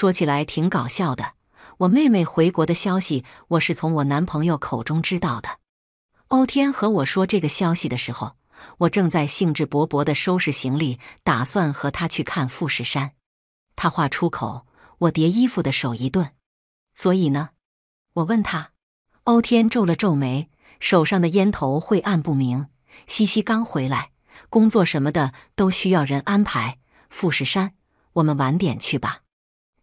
说起来挺搞笑的，我妹妹回国的消息我是从我男朋友口中知道的。欧天和我说这个消息的时候，我正在兴致勃勃地收拾行李，打算和他去看富士山。他话出口，我叠衣服的手一顿。所以呢，我问他，欧天皱了皱眉，手上的烟头晦暗不明。西西刚回来，工作什么的都需要人安排。富士山，我们晚点去吧。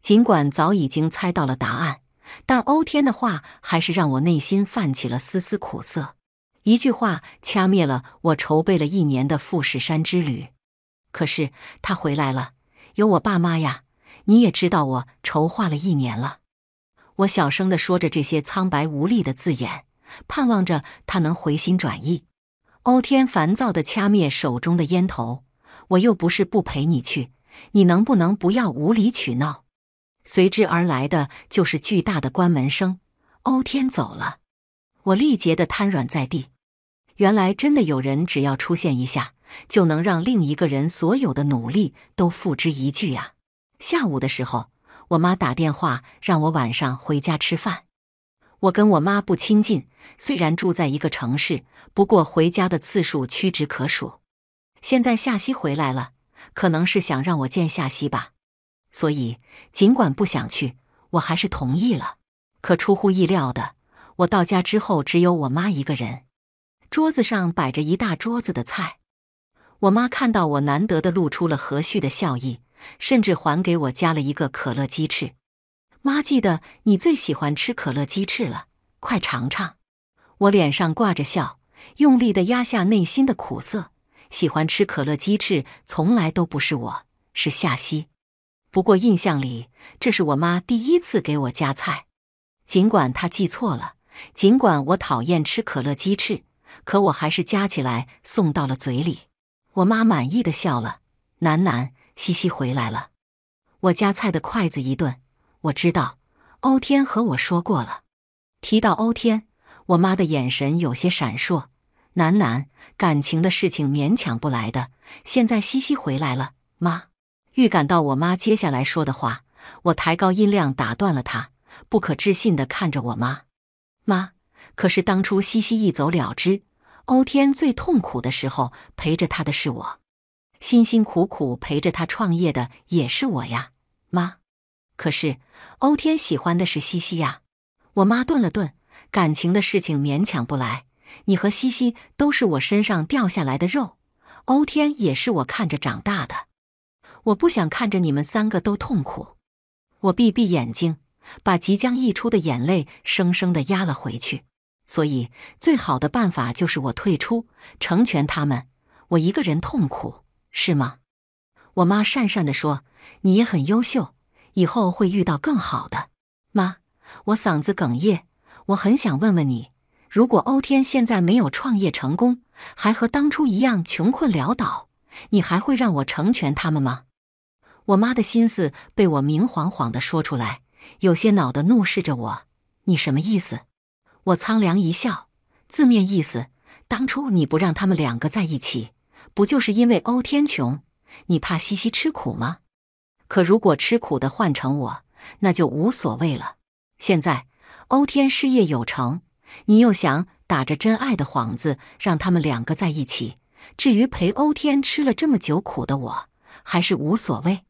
尽管早已经猜到了答案，但欧天的话还是让我内心泛起了丝丝苦涩。一句话掐灭了我筹备了一年的富士山之旅。可是他回来了，有我爸妈呀！你也知道，我筹划了一年了。我小声地说着这些苍白无力的字眼，盼望着他能回心转意。欧天烦躁地掐灭手中的烟头：“我又不是不陪你去，你能不能不要无理取闹？”随之而来的就是巨大的关门声。欧天走了，我力竭的瘫软在地。原来真的有人，只要出现一下，就能让另一个人所有的努力都付之一炬啊！下午的时候，我妈打电话让我晚上回家吃饭。我跟我妈不亲近，虽然住在一个城市，不过回家的次数屈指可数。现在夏西回来了，可能是想让我见夏西吧。所以，尽管不想去，我还是同意了。可出乎意料的，我到家之后只有我妈一个人，桌子上摆着一大桌子的菜。我妈看到我，难得的露出了和煦的笑意，甚至还给我加了一个可乐鸡翅。妈，记得你最喜欢吃可乐鸡翅了，快尝尝。我脸上挂着笑，用力的压下内心的苦涩。喜欢吃可乐鸡翅，从来都不是我，是夏曦。不过印象里，这是我妈第一次给我夹菜。尽管她记错了，尽管我讨厌吃可乐鸡翅，可我还是夹起来送到了嘴里。我妈满意的笑了，楠楠，西西回来了。我夹菜的筷子一顿，我知道，欧天和我说过了。提到欧天，我妈的眼神有些闪烁。楠楠，感情的事情勉强不来的。现在西西回来了，妈。预感到我妈接下来说的话，我抬高音量打断了她，不可置信地看着我妈。妈，可是当初西西一走了之，欧天最痛苦的时候陪着他的是我，辛辛苦苦陪着他创业的也是我呀，妈。可是欧天喜欢的是西西呀。我妈顿了顿，感情的事情勉强不来，你和西西都是我身上掉下来的肉，欧天也是我看着长大的。我不想看着你们三个都痛苦，我闭闭眼睛，把即将溢出的眼泪生生的压了回去。所以最好的办法就是我退出，成全他们，我一个人痛苦，是吗？我妈讪讪地说：“你也很优秀，以后会遇到更好的。”妈，我嗓子哽咽，我很想问问你，如果欧天现在没有创业成功，还和当初一样穷困潦倒，你还会让我成全他们吗？我妈的心思被我明晃晃的说出来，有些恼的怒视着我：“你什么意思？”我苍凉一笑：“字面意思，当初你不让他们两个在一起，不就是因为欧天穷，你怕西西吃苦吗？可如果吃苦的换成我，那就无所谓了。现在欧天事业有成，你又想打着真爱的幌子让他们两个在一起？至于陪欧天吃了这么久苦的我，还是无所谓。”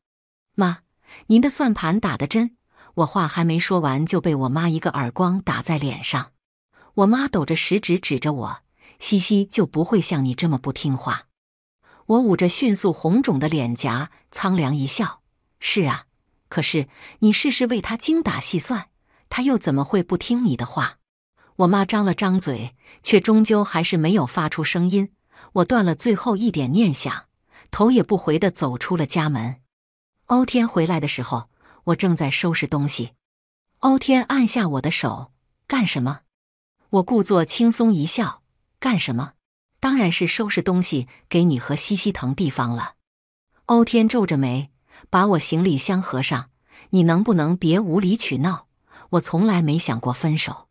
妈，您的算盘打得真……我话还没说完，就被我妈一个耳光打在脸上。我妈抖着食指指着我：“西西就不会像你这么不听话。”我捂着迅速红肿的脸颊，苍凉一笑：“是啊，可是你试试为他精打细算，他又怎么会不听你的话？”我妈张了张嘴，却终究还是没有发出声音。我断了最后一点念想，头也不回的走出了家门。欧天回来的时候，我正在收拾东西。欧天按下我的手，干什么？我故作轻松一笑，干什么？当然是收拾东西，给你和西西腾地方了。欧天皱着眉，把我行李箱合上。你能不能别无理取闹？我从来没想过分手。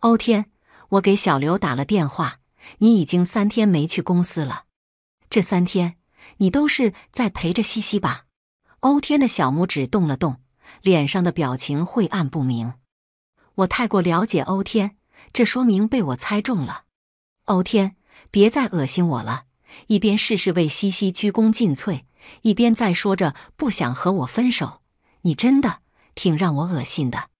欧天，我给小刘打了电话，你已经三天没去公司了。这三天你都是在陪着西西吧？欧天的小拇指动了动，脸上的表情晦暗不明。我太过了解欧天，这说明被我猜中了。欧天，别再恶心我了！一边事事为西西鞠躬尽瘁，一边在说着不想和我分手，你真的挺让我恶心的。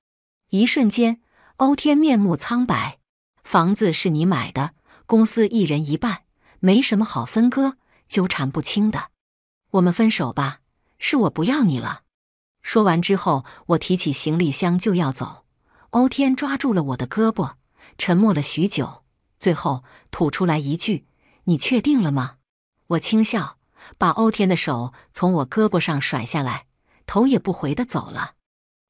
一瞬间，欧天面目苍白。房子是你买的，公司一人一半，没什么好分割，纠缠不清的。我们分手吧。是我不要你了。说完之后，我提起行李箱就要走。欧天抓住了我的胳膊，沉默了许久，最后吐出来一句：“你确定了吗？”我轻笑，把欧天的手从我胳膊上甩下来，头也不回的走了。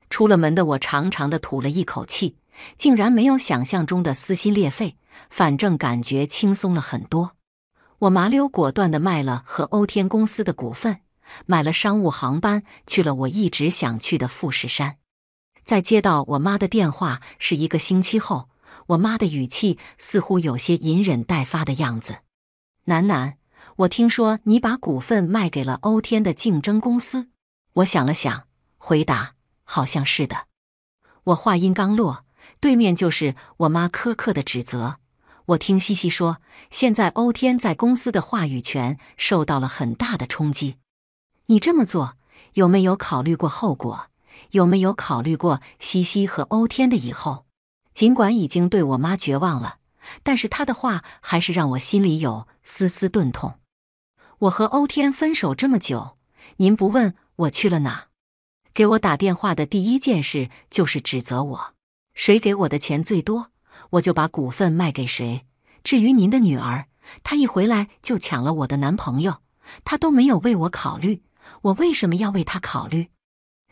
出了门的我长长的吐了一口气，竟然没有想象中的撕心裂肺，反正感觉轻松了很多。我麻溜果断的卖了和欧天公司的股份。买了商务航班去了我一直想去的富士山，在接到我妈的电话是一个星期后，我妈的语气似乎有些隐忍待发的样子。楠楠，我听说你把股份卖给了欧天的竞争公司。我想了想，回答好像是的。我话音刚落，对面就是我妈苛刻的指责。我听西西说，现在欧天在公司的话语权受到了很大的冲击。你这么做有没有考虑过后果？有没有考虑过西西和欧天的以后？尽管已经对我妈绝望了，但是她的话还是让我心里有丝丝钝痛。我和欧天分手这么久，您不问我去了哪，给我打电话的第一件事就是指责我。谁给我的钱最多，我就把股份卖给谁。至于您的女儿，她一回来就抢了我的男朋友，她都没有为我考虑。我为什么要为他考虑？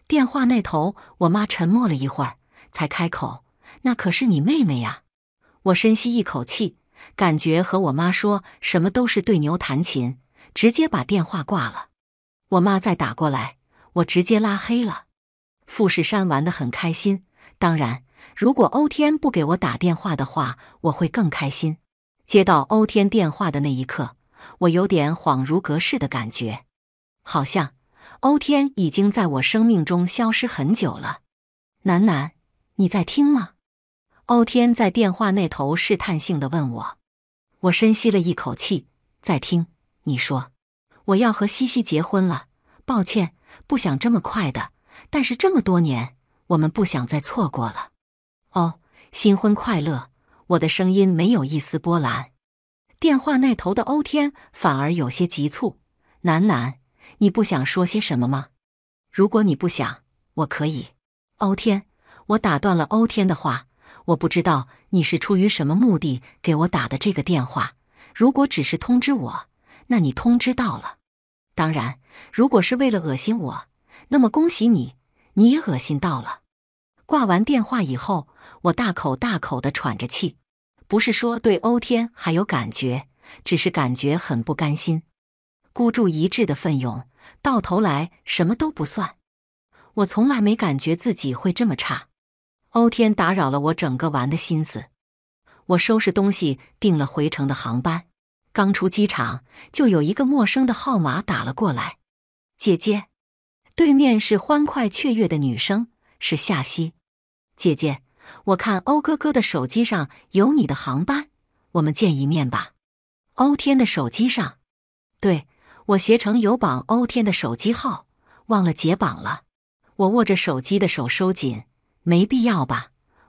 电话那头，我妈沉默了一会儿，才开口：“那可是你妹妹呀。”我深吸一口气，感觉和我妈说什么都是对牛弹琴，直接把电话挂了。我妈再打过来，我直接拉黑了。富士山玩得很开心，当然，如果欧天不给我打电话的话，我会更开心。接到欧天电话的那一刻，我有点恍如隔世的感觉。好像欧天已经在我生命中消失很久了。楠楠，你在听吗？欧天在电话那头试探性的问我。我深吸了一口气，在听你说我要和西西结婚了。抱歉，不想这么快的，但是这么多年，我们不想再错过了。哦，新婚快乐！我的声音没有一丝波澜，电话那头的欧天反而有些急促。楠楠。你不想说些什么吗？如果你不想，我可以。欧天，我打断了欧天的话。我不知道你是出于什么目的给我打的这个电话。如果只是通知我，那你通知到了。当然，如果是为了恶心我，那么恭喜你，你也恶心到了。挂完电话以后，我大口大口的喘着气。不是说对欧天还有感觉，只是感觉很不甘心，孤注一掷的奋勇。到头来什么都不算，我从来没感觉自己会这么差。欧天打扰了我整个玩的心思，我收拾东西订了回程的航班，刚出机场就有一个陌生的号码打了过来。姐姐，对面是欢快雀跃的女生，是夏曦。姐姐，我看欧哥哥的手机上有你的航班，我们见一面吧。欧天的手机上，对。我携程有绑欧天的手机号，忘了解绑了。我握着手机的手收紧，没必要吧？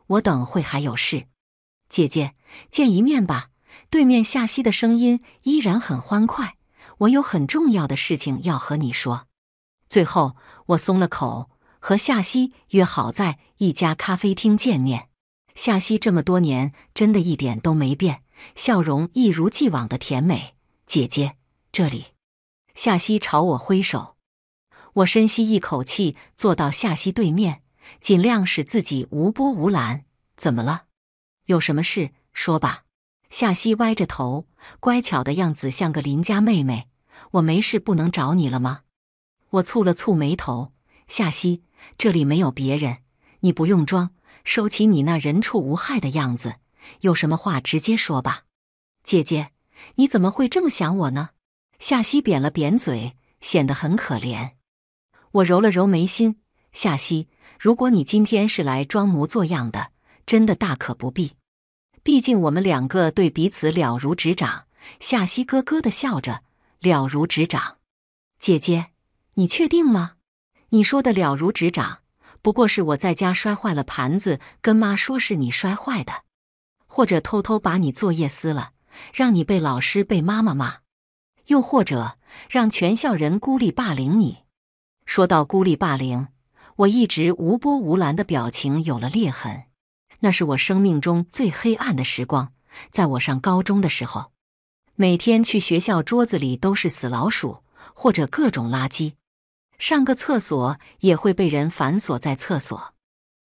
我等会还有事。姐姐，见一面吧。对面夏曦的声音依然很欢快。我有很重要的事情要和你说。最后，我松了口，和夏曦约好在一家咖啡厅见面。夏曦这么多年真的一点都没变，笑容一如既往的甜美。姐姐，这里。夏西朝我挥手，我深吸一口气，坐到夏西对面，尽量使自己无波无澜。怎么了？有什么事说吧。夏西歪着头，乖巧的样子像个邻家妹妹。我没事，不能找你了吗？我蹙了蹙眉头。夏西，这里没有别人，你不用装，收起你那人畜无害的样子，有什么话直接说吧。姐姐，你怎么会这么想我呢？夏曦扁了扁嘴，显得很可怜。我揉了揉眉心。夏曦，如果你今天是来装模作样的，真的大可不必。毕竟我们两个对彼此了如指掌。夏曦咯咯地笑着，了如指掌。姐姐，你确定吗？你说的了如指掌，不过是我在家摔坏了盘子，跟妈说是你摔坏的，或者偷偷把你作业撕了，让你被老师被妈妈骂。又或者让全校人孤立霸凌你。说到孤立霸凌，我一直无波无澜的表情有了裂痕。那是我生命中最黑暗的时光，在我上高中的时候，每天去学校，桌子里都是死老鼠或者各种垃圾；上个厕所也会被人反锁在厕所，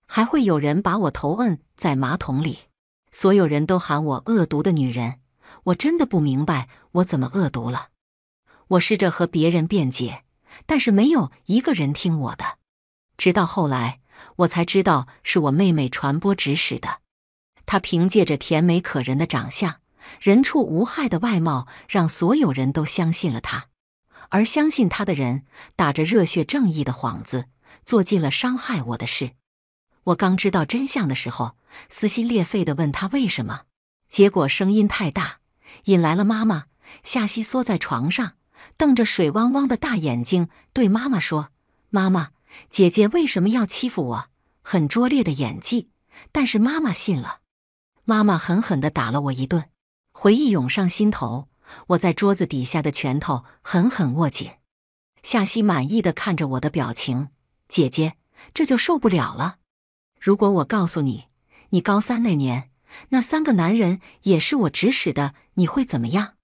还会有人把我头摁在马桶里。所有人都喊我恶毒的女人。我真的不明白我怎么恶毒了。我试着和别人辩解，但是没有一个人听我的。直到后来，我才知道是我妹妹传播指使的。她凭借着甜美可人的长相、人畜无害的外貌，让所有人都相信了她。而相信她的人，打着热血正义的幌子，做尽了伤害我的事。我刚知道真相的时候，撕心裂肺的问他为什么，结果声音太大。引来了妈妈。夏西缩在床上，瞪着水汪汪的大眼睛，对妈妈说：“妈妈，姐姐为什么要欺负我？很拙劣的演技，但是妈妈信了。妈妈狠狠地打了我一顿。回忆涌上心头，我在桌子底下的拳头狠狠握紧。夏西满意的看着我的表情，姐姐这就受不了了。如果我告诉你，你高三那年那三个男人也是我指使的。”你会怎么样？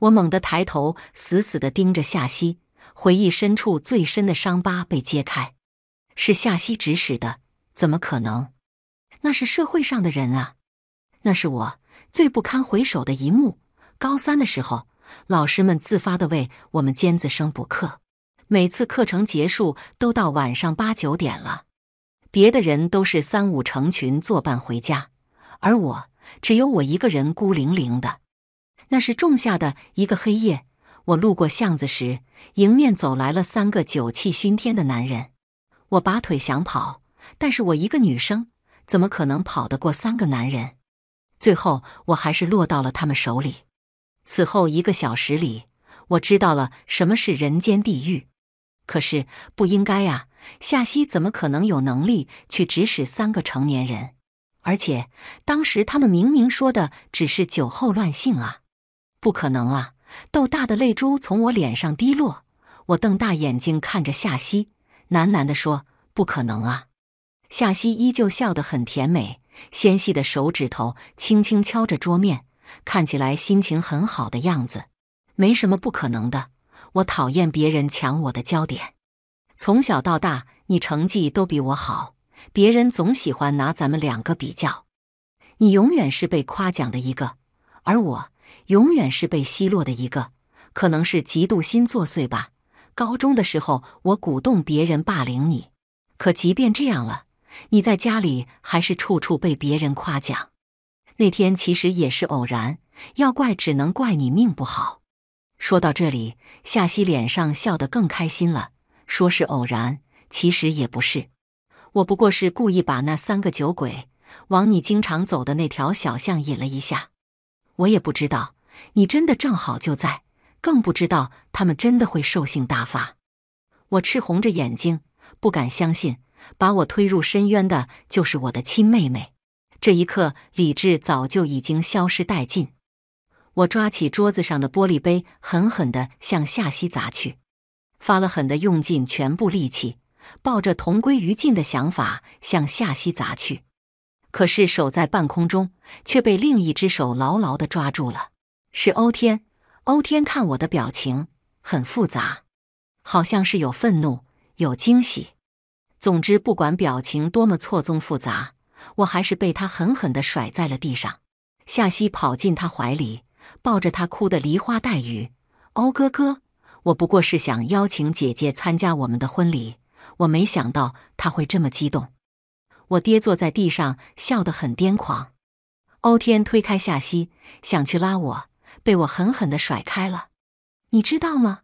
我猛地抬头，死死地盯着夏曦，回忆深处最深的伤疤被揭开，是夏曦指使的？怎么可能？那是社会上的人啊！那是我最不堪回首的一幕。高三的时候，老师们自发的为我们尖子生补课，每次课程结束都到晚上八九点了，别的人都是三五成群作伴回家，而我只有我一个人孤零零的。那是仲夏的一个黑夜，我路过巷子时，迎面走来了三个酒气熏天的男人。我拔腿想跑，但是我一个女生怎么可能跑得过三个男人？最后我还是落到了他们手里。此后一个小时里，我知道了什么是人间地狱。可是不应该啊，夏曦怎么可能有能力去指使三个成年人？而且当时他们明明说的只是酒后乱性啊。不可能啊！豆大的泪珠从我脸上滴落，我瞪大眼睛看着夏西，喃喃地说：“不可能啊！”夏西依旧笑得很甜美，纤细的手指头轻轻敲着桌面，看起来心情很好的样子。没什么不可能的，我讨厌别人抢我的焦点。从小到大，你成绩都比我好，别人总喜欢拿咱们两个比较。你永远是被夸奖的一个，而我……永远是被奚落的一个，可能是嫉妒心作祟吧。高中的时候，我鼓动别人霸凌你，可即便这样了，你在家里还是处处被别人夸奖。那天其实也是偶然，要怪只能怪你命不好。说到这里，夏西脸上笑得更开心了。说是偶然，其实也不是，我不过是故意把那三个酒鬼往你经常走的那条小巷引了一下。我也不知道，你真的正好就在，更不知道他们真的会兽性大发。我赤红着眼睛，不敢相信，把我推入深渊的就是我的亲妹妹。这一刻，理智早就已经消失殆尽。我抓起桌子上的玻璃杯，狠狠的向夏溪砸去，发了狠的用尽全部力气，抱着同归于尽的想法向夏溪砸去。可是手在半空中，却被另一只手牢牢的抓住了。是欧天，欧天看我的表情很复杂，好像是有愤怒，有惊喜。总之，不管表情多么错综复杂，我还是被他狠狠的甩在了地上。夏西跑进他怀里，抱着他哭的梨花带雨。欧哥哥，我不过是想邀请姐姐参加我们的婚礼，我没想到他会这么激动。我跌坐在地上，笑得很癫狂。欧天推开夏曦，想去拉我，被我狠狠地甩开了。你知道吗？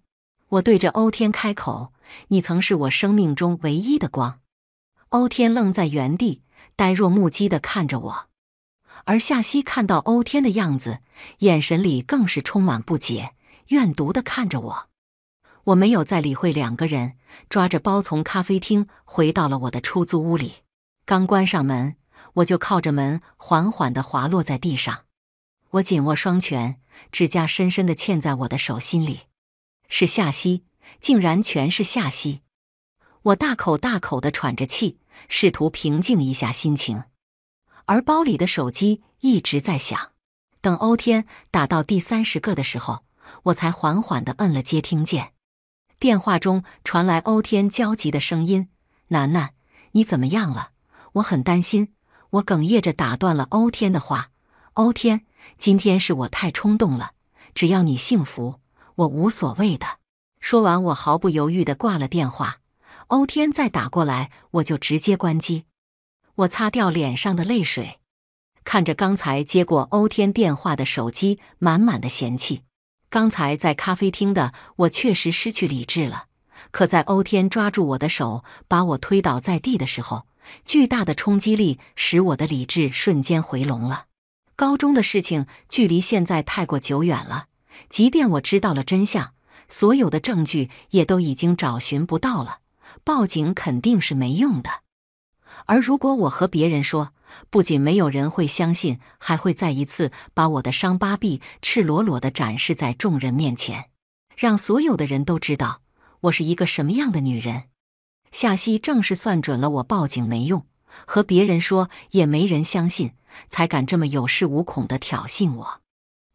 我对着欧天开口：“你曾是我生命中唯一的光。”欧天愣在原地，呆若木鸡地看着我。而夏曦看到欧天的样子，眼神里更是充满不解，怨毒地看着我。我没有再理会两个人，抓着包从咖啡厅回到了我的出租屋里。刚关上门，我就靠着门缓缓地滑落在地上。我紧握双拳，指甲深深地嵌在我的手心里。是夏曦，竟然全是夏曦！我大口大口地喘着气，试图平静一下心情。而包里的手机一直在响。等欧天打到第三十个的时候，我才缓缓地摁了接听键。电话中传来欧天焦急的声音：“楠楠，你怎么样了？”我很担心，我哽咽着打断了欧天的话。欧天，今天是我太冲动了，只要你幸福，我无所谓的。说完，我毫不犹豫地挂了电话。欧天再打过来，我就直接关机。我擦掉脸上的泪水，看着刚才接过欧天电话的手机，满满的嫌弃。刚才在咖啡厅的我确实失去理智了，可在欧天抓住我的手，把我推倒在地的时候。巨大的冲击力使我的理智瞬间回笼了。高中的事情距离现在太过久远了，即便我知道了真相，所有的证据也都已经找寻不到了。报警肯定是没用的。而如果我和别人说，不仅没有人会相信，还会再一次把我的伤疤臂赤裸裸的展示在众人面前，让所有的人都知道我是一个什么样的女人。夏西正是算准了我报警没用，和别人说也没人相信，才敢这么有恃无恐地挑衅我。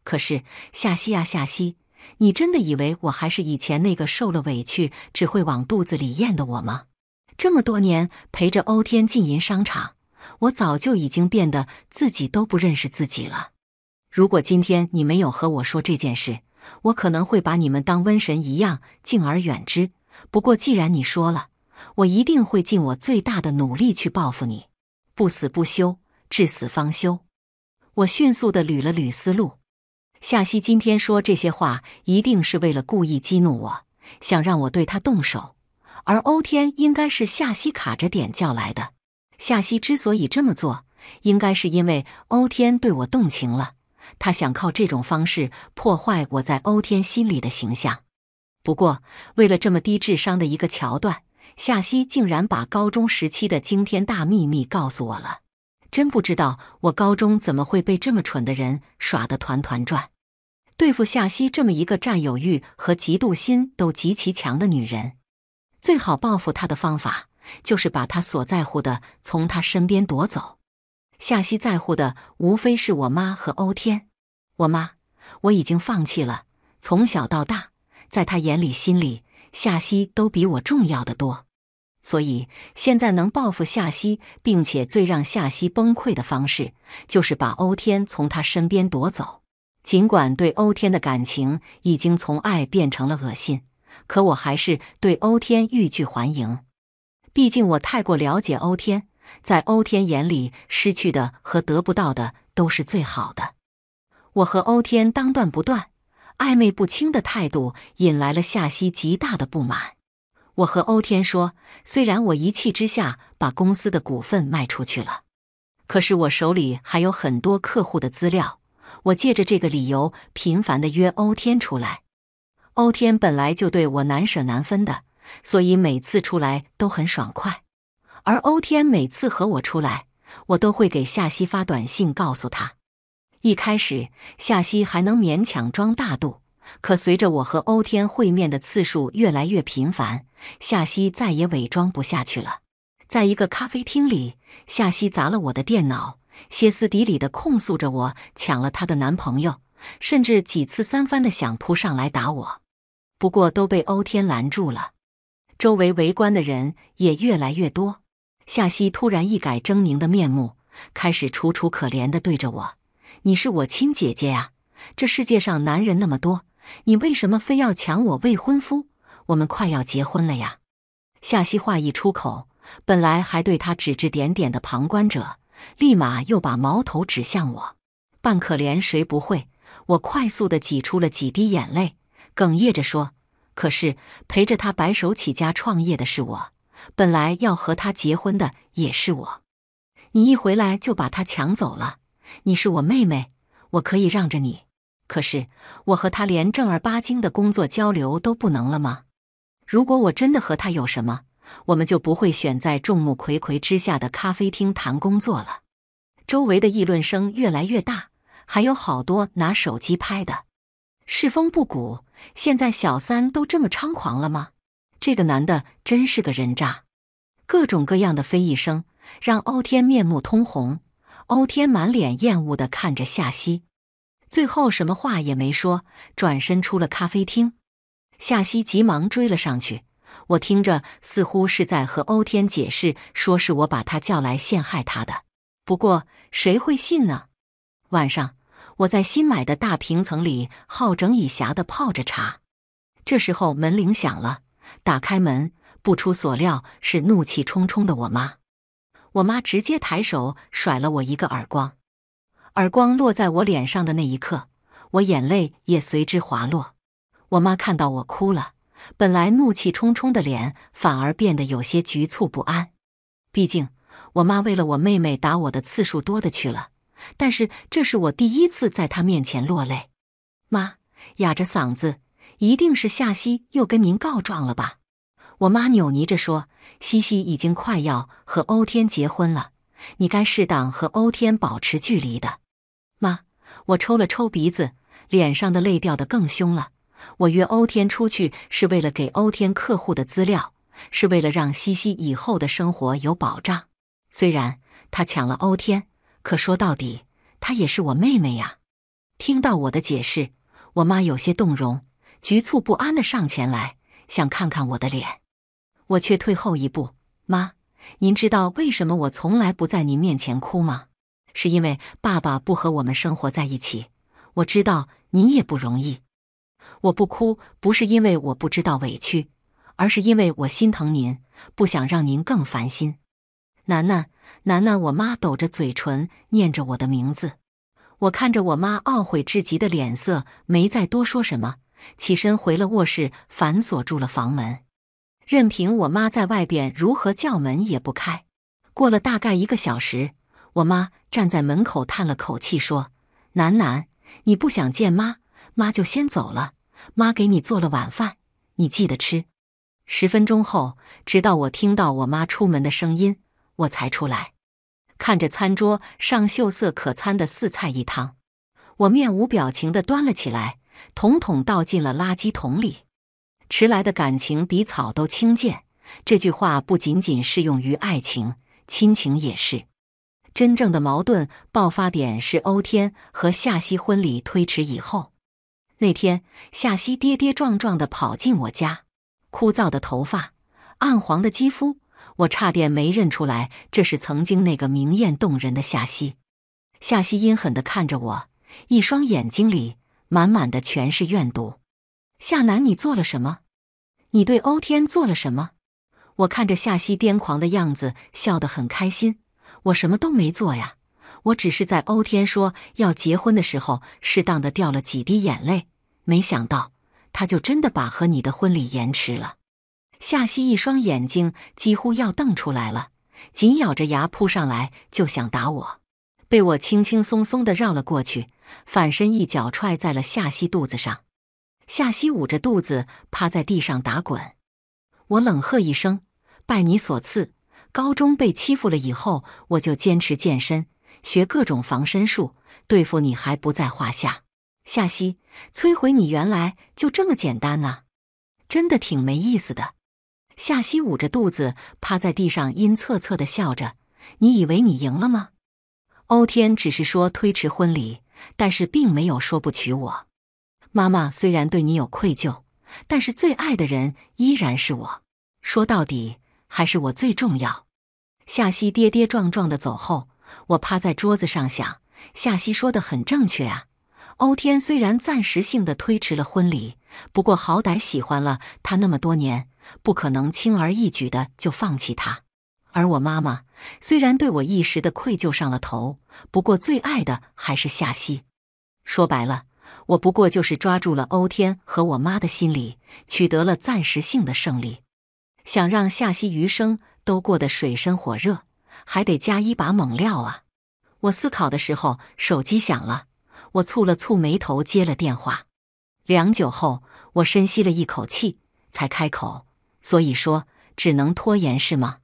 可是夏西呀，夏西，你真的以为我还是以前那个受了委屈只会往肚子里咽的我吗？这么多年陪着欧天进银商场，我早就已经变得自己都不认识自己了。如果今天你没有和我说这件事，我可能会把你们当瘟神一样敬而远之。不过既然你说了，我一定会尽我最大的努力去报复你，不死不休，至死方休。我迅速地捋了捋思路，夏曦今天说这些话，一定是为了故意激怒我，想让我对他动手。而欧天应该是夏曦卡着点叫来的。夏曦之所以这么做，应该是因为欧天对我动情了，他想靠这种方式破坏我在欧天心里的形象。不过，为了这么低智商的一个桥段。夏西竟然把高中时期的惊天大秘密告诉我了，真不知道我高中怎么会被这么蠢的人耍得团团转。对付夏西这么一个占有欲和嫉妒心都极其强的女人，最好报复她的方法就是把她所在乎的从她身边夺走。夏西在乎的无非是我妈和欧天，我妈我已经放弃了。从小到大，在她眼里心里，夏西都比我重要的多。所以，现在能报复夏西，并且最让夏西崩溃的方式，就是把欧天从他身边夺走。尽管对欧天的感情已经从爱变成了恶心，可我还是对欧天欲拒还迎。毕竟，我太过了解欧天，在欧天眼里，失去的和得不到的都是最好的。我和欧天当断不断、暧昧不清的态度，引来了夏西极大的不满。我和欧天说，虽然我一气之下把公司的股份卖出去了，可是我手里还有很多客户的资料。我借着这个理由频繁的约欧天出来。欧天本来就对我难舍难分的，所以每次出来都很爽快。而欧天每次和我出来，我都会给夏西发短信告诉他。一开始，夏西还能勉强装大度。可随着我和欧天会面的次数越来越频繁，夏曦再也伪装不下去了。在一个咖啡厅里，夏曦砸了我的电脑，歇斯底里的控诉着我抢了她的男朋友，甚至几次三番的想扑上来打我，不过都被欧天拦住了。周围围观的人也越来越多。夏曦突然一改狰狞的面目，开始楚楚可怜的对着我：“你是我亲姐姐呀，这世界上男人那么多。”你为什么非要抢我未婚夫？我们快要结婚了呀！夏曦话一出口，本来还对他指指点点的旁观者，立马又把矛头指向我。扮可怜谁不会？我快速的挤出了几滴眼泪，哽咽着说：“可是陪着他白手起家创业的是我，本来要和他结婚的也是我。你一回来就把他抢走了。你是我妹妹，我可以让着你。”可是我和他连正儿八经的工作交流都不能了吗？如果我真的和他有什么，我们就不会选在众目睽睽之下的咖啡厅谈工作了。周围的议论声越来越大，还有好多拿手机拍的。世风不古，现在小三都这么猖狂了吗？这个男的真是个人渣！各种各样的非议声让欧天面目通红，欧天满脸厌恶地看着夏曦。最后什么话也没说，转身出了咖啡厅。夏曦急忙追了上去。我听着，似乎是在和欧天解释，说是我把他叫来陷害他的。不过谁会信呢？晚上我在新买的大平层里好整以暇地泡着茶，这时候门铃响了。打开门，不出所料，是怒气冲冲的我妈。我妈直接抬手甩了我一个耳光。耳光落在我脸上的那一刻，我眼泪也随之滑落。我妈看到我哭了，本来怒气冲冲的脸反而变得有些局促不安。毕竟我妈为了我妹妹打我的次数多的去了，但是这是我第一次在她面前落泪。妈，哑着嗓子，一定是夏曦又跟您告状了吧？我妈扭捏着说：“西西已经快要和欧天结婚了，你该适当和欧天保持距离的。”妈，我抽了抽鼻子，脸上的泪掉得更凶了。我约欧天出去是为了给欧天客户的资料，是为了让西西以后的生活有保障。虽然他抢了欧天，可说到底，她也是我妹妹呀。听到我的解释，我妈有些动容，局促不安的上前来想看看我的脸，我却退后一步。妈，您知道为什么我从来不在您面前哭吗？是因为爸爸不和我们生活在一起，我知道您也不容易。我不哭，不是因为我不知道委屈，而是因为我心疼您，不想让您更烦心。楠楠，楠楠，我妈抖着嘴唇念着我的名字，我看着我妈懊悔至极的脸色，没再多说什么，起身回了卧室，反锁住了房门，任凭我妈在外边如何叫门也不开。过了大概一个小时。我妈站在门口叹了口气，说：“楠楠，你不想见妈，妈就先走了。妈给你做了晚饭，你记得吃。”十分钟后，直到我听到我妈出门的声音，我才出来，看着餐桌上秀色可餐的四菜一汤，我面无表情地端了起来，统统倒进了垃圾桶里。迟来的感情比草都轻贱，这句话不仅仅适用于爱情，亲情也是。真正的矛盾爆发点是欧天和夏曦婚礼推迟以后。那天，夏曦跌跌撞撞地跑进我家，枯燥的头发，暗黄的肌肤，我差点没认出来，这是曾经那个明艳动人的夏曦。夏曦阴狠地看着我，一双眼睛里满满的全是怨毒。夏楠，你做了什么？你对欧天做了什么？我看着夏曦癫狂的样子，笑得很开心。我什么都没做呀，我只是在欧天说要结婚的时候，适当的掉了几滴眼泪。没想到他就真的把和你的婚礼延迟了。夏曦一双眼睛几乎要瞪出来了，紧咬着牙扑上来就想打我，被我轻轻松松的绕了过去，反身一脚踹在了夏曦肚子上。夏曦捂着肚子趴在地上打滚，我冷喝一声：“拜你所赐。”高中被欺负了以后，我就坚持健身，学各种防身术，对付你还不在话下。夏西，摧毁你原来就这么简单啊？真的挺没意思的。夏西捂着肚子趴在地上，阴恻恻的笑着：“你以为你赢了吗？”欧天只是说推迟婚礼，但是并没有说不娶我。妈妈虽然对你有愧疚，但是最爱的人依然是我。说到底，还是我最重要。夏曦跌跌撞撞地走后，我趴在桌子上想：夏曦说的很正确啊。欧天虽然暂时性的推迟了婚礼，不过好歹喜欢了他那么多年，不可能轻而易举的就放弃他。而我妈妈虽然对我一时的愧疚上了头，不过最爱的还是夏曦。说白了，我不过就是抓住了欧天和我妈的心理，取得了暂时性的胜利，想让夏曦余生。都过得水深火热，还得加一把猛料啊！我思考的时候，手机响了，我蹙了蹙眉头接了电话。良久后，我深吸了一口气，才开口：“所以说，只能拖延是吗？”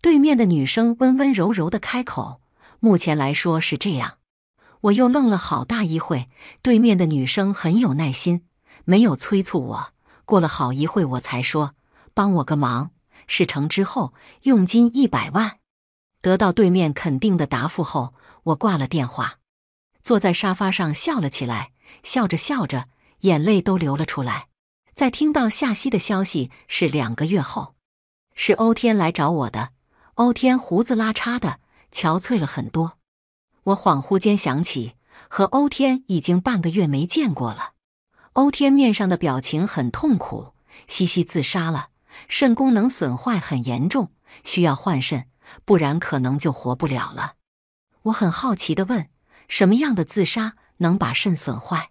对面的女生温温柔柔的开口：“目前来说是这样。”我又愣了好大一会，对面的女生很有耐心，没有催促我。过了好一会，我才说：“帮我个忙。”事成之后，佣金一百万。得到对面肯定的答复后，我挂了电话，坐在沙发上笑了起来，笑着笑着，眼泪都流了出来。在听到夏西的消息是两个月后，是欧天来找我的。欧天胡子拉碴的，憔悴了很多。我恍惚间想起，和欧天已经半个月没见过了。欧天面上的表情很痛苦，西西自杀了。肾功能损坏很严重，需要换肾，不然可能就活不了了。我很好奇地问：“什么样的自杀能把肾损坏？”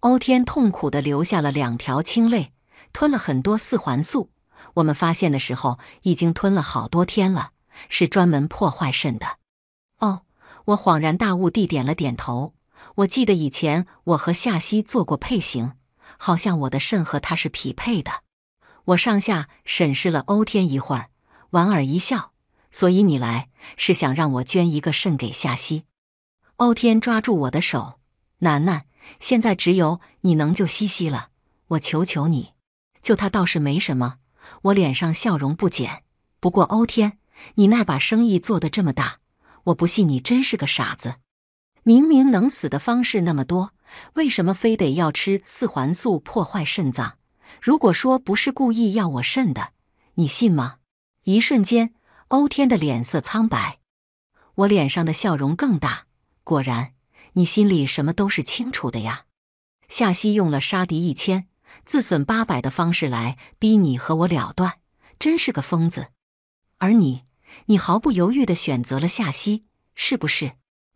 欧天痛苦地流下了两条清泪，吞了很多四环素。我们发现的时候，已经吞了好多天了，是专门破坏肾的。哦，我恍然大悟地点了点头。我记得以前我和夏曦做过配型，好像我的肾和他是匹配的。我上下审视了欧天一会儿，莞尔一笑。所以你来是想让我捐一个肾给夏曦？欧天抓住我的手，楠楠，现在只有你能救西西了，我求求你，救她倒是没什么，我脸上笑容不减。不过欧天，你那把生意做得这么大，我不信你真是个傻子。明明能死的方式那么多，为什么非得要吃四环素破坏肾脏？如果说不是故意要我肾的，你信吗？一瞬间，欧天的脸色苍白，我脸上的笑容更大。果然，你心里什么都是清楚的呀。夏曦用了杀敌一千，自损八百的方式来逼你和我了断，真是个疯子。而你，你毫不犹豫的选择了夏曦，是不是？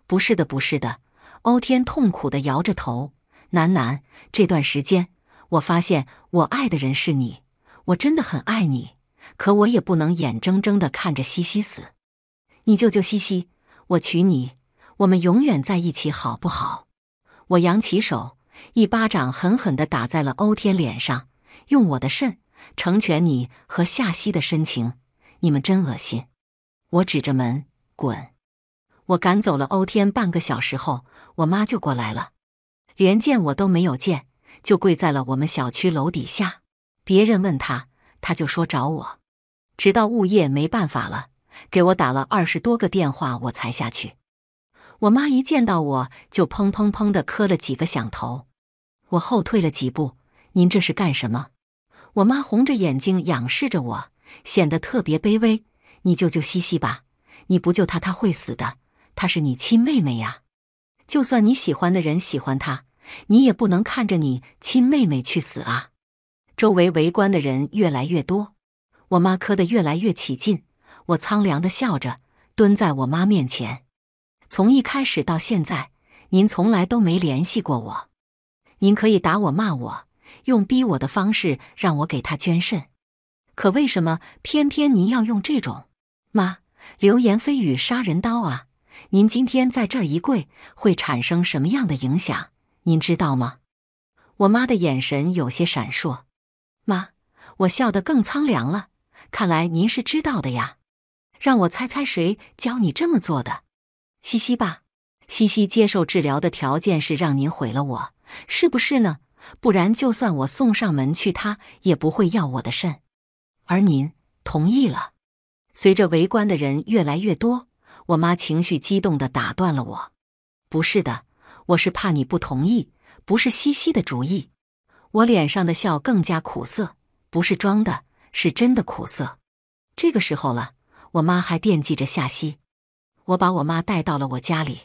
不是的，不是的。欧天痛苦的摇着头，喃喃：“这段时间。”我发现我爱的人是你，我真的很爱你，可我也不能眼睁睁的看着西西死。你救救西西，我娶你，我们永远在一起，好不好？我扬起手，一巴掌狠狠的打在了欧天脸上，用我的肾成全你和夏西的深情。你们真恶心！我指着门滚！我赶走了欧天。半个小时后，我妈就过来了，连见我都没有见。就跪在了我们小区楼底下，别人问他，他就说找我，直到物业没办法了，给我打了二十多个电话，我才下去。我妈一见到我就砰砰砰的磕了几个响头，我后退了几步：“您这是干什么？”我妈红着眼睛仰视着我，显得特别卑微：“你救救西西吧，你不救她，她会死的。她是你亲妹妹呀，就算你喜欢的人喜欢她。”你也不能看着你亲妹妹去死啊！周围围观的人越来越多，我妈磕得越来越起劲。我苍凉地笑着，蹲在我妈面前。从一开始到现在，您从来都没联系过我。您可以打我、骂我，用逼我的方式让我给她捐肾，可为什么偏偏您要用这种？妈，流言蜚语杀人刀啊！您今天在这一跪，会产生什么样的影响？您知道吗？我妈的眼神有些闪烁。妈，我笑得更苍凉了。看来您是知道的呀。让我猜猜，谁教你这么做的？西西吧，西西接受治疗的条件是让您毁了我，是不是呢？不然，就算我送上门去，他也不会要我的肾。而您同意了。随着围观的人越来越多，我妈情绪激动的打断了我：“不是的。”我是怕你不同意，不是西西的主意。我脸上的笑更加苦涩，不是装的，是真的苦涩。这个时候了，我妈还惦记着夏西。我把我妈带到了我家里，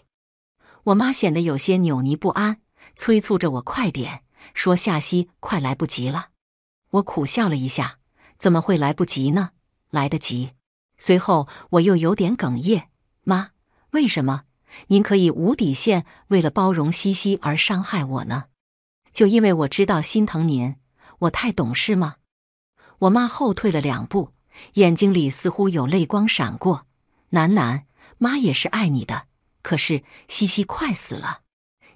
我妈显得有些扭捏不安，催促着我快点说：“夏西快来不及了。”我苦笑了一下，怎么会来不及呢？来得及。随后我又有点哽咽：“妈，为什么？”您可以无底线为了包容西西而伤害我呢？就因为我知道心疼您，我太懂事吗？我妈后退了两步，眼睛里似乎有泪光闪过，楠楠，妈也是爱你的。可是西西快死了，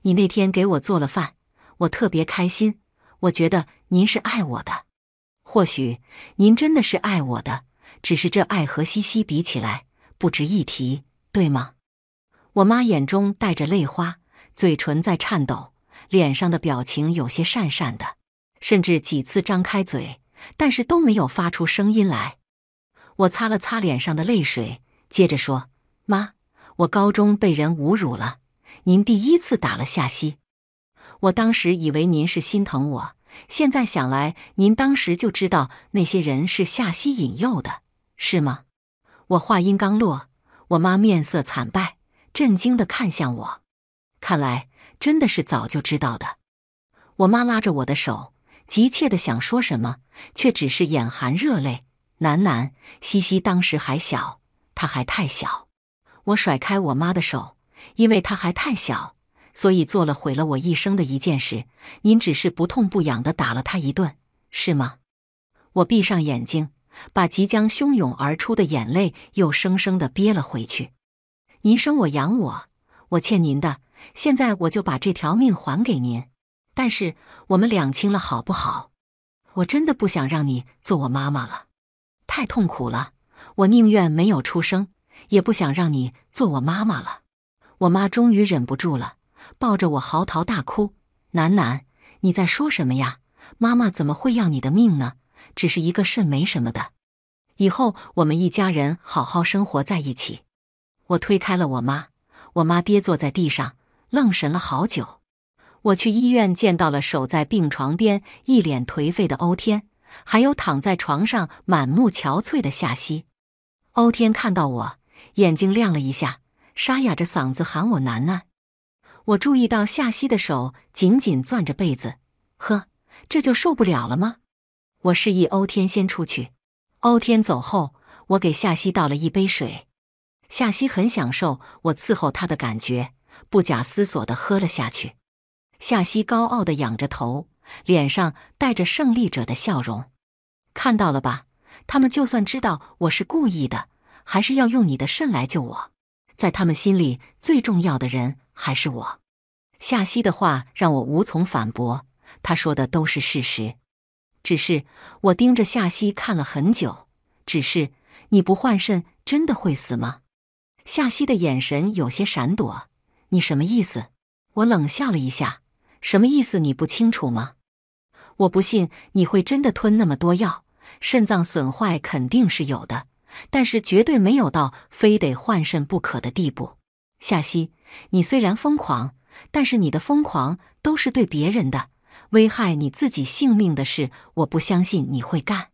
你那天给我做了饭，我特别开心，我觉得您是爱我的。或许您真的是爱我的，只是这爱和西西比起来不值一提，对吗？我妈眼中带着泪花，嘴唇在颤抖，脸上的表情有些讪讪的，甚至几次张开嘴，但是都没有发出声音来。我擦了擦脸上的泪水，接着说：“妈，我高中被人侮辱了，您第一次打了夏曦。我当时以为您是心疼我，现在想来，您当时就知道那些人是夏曦引诱的，是吗？”我话音刚落，我妈面色惨白，震惊的看向我，看来真的是早就知道的。我妈拉着我的手，急切的想说什么，却只是眼含热泪，楠楠，西西当时还小，她还太小。”我甩开我妈的手，因为她还太小，所以做了毁了我一生的一件事。您只是不痛不痒的打了她一顿，是吗？我闭上眼睛，把即将汹涌而出的眼泪又生生的憋了回去。您生我养我，我欠您的。现在我就把这条命还给您，但是我们两清了，好不好？我真的不想让你做我妈妈了，太痛苦了。我宁愿没有出生，也不想让你做我妈妈了。我妈终于忍不住了，抱着我嚎啕大哭：“楠楠，你在说什么呀？妈妈怎么会要你的命呢？只是一个肾，没什么的。以后我们一家人好好生活在一起。”我推开了我妈，我妈跌坐在地上，愣神了好久。我去医院见到了守在病床边一脸颓废的欧天，还有躺在床上满目憔悴的夏西。欧天看到我，眼睛亮了一下，沙哑着嗓子喊我“楠楠”。我注意到夏西的手紧紧攥着被子，呵，这就受不了了吗？我示意欧天先出去。欧天走后，我给夏西倒了一杯水。夏曦很享受我伺候他的感觉，不假思索的喝了下去。夏曦高傲的仰着头，脸上带着胜利者的笑容。看到了吧，他们就算知道我是故意的，还是要用你的肾来救我。在他们心里，最重要的人还是我。夏曦的话让我无从反驳，他说的都是事实。只是我盯着夏曦看了很久。只是你不换肾，真的会死吗？夏曦的眼神有些闪躲，你什么意思？我冷笑了一下，什么意思你不清楚吗？我不信你会真的吞那么多药，肾脏损坏肯定是有的，但是绝对没有到非得换肾不可的地步。夏曦，你虽然疯狂，但是你的疯狂都是对别人的，危害你自己性命的事，我不相信你会干。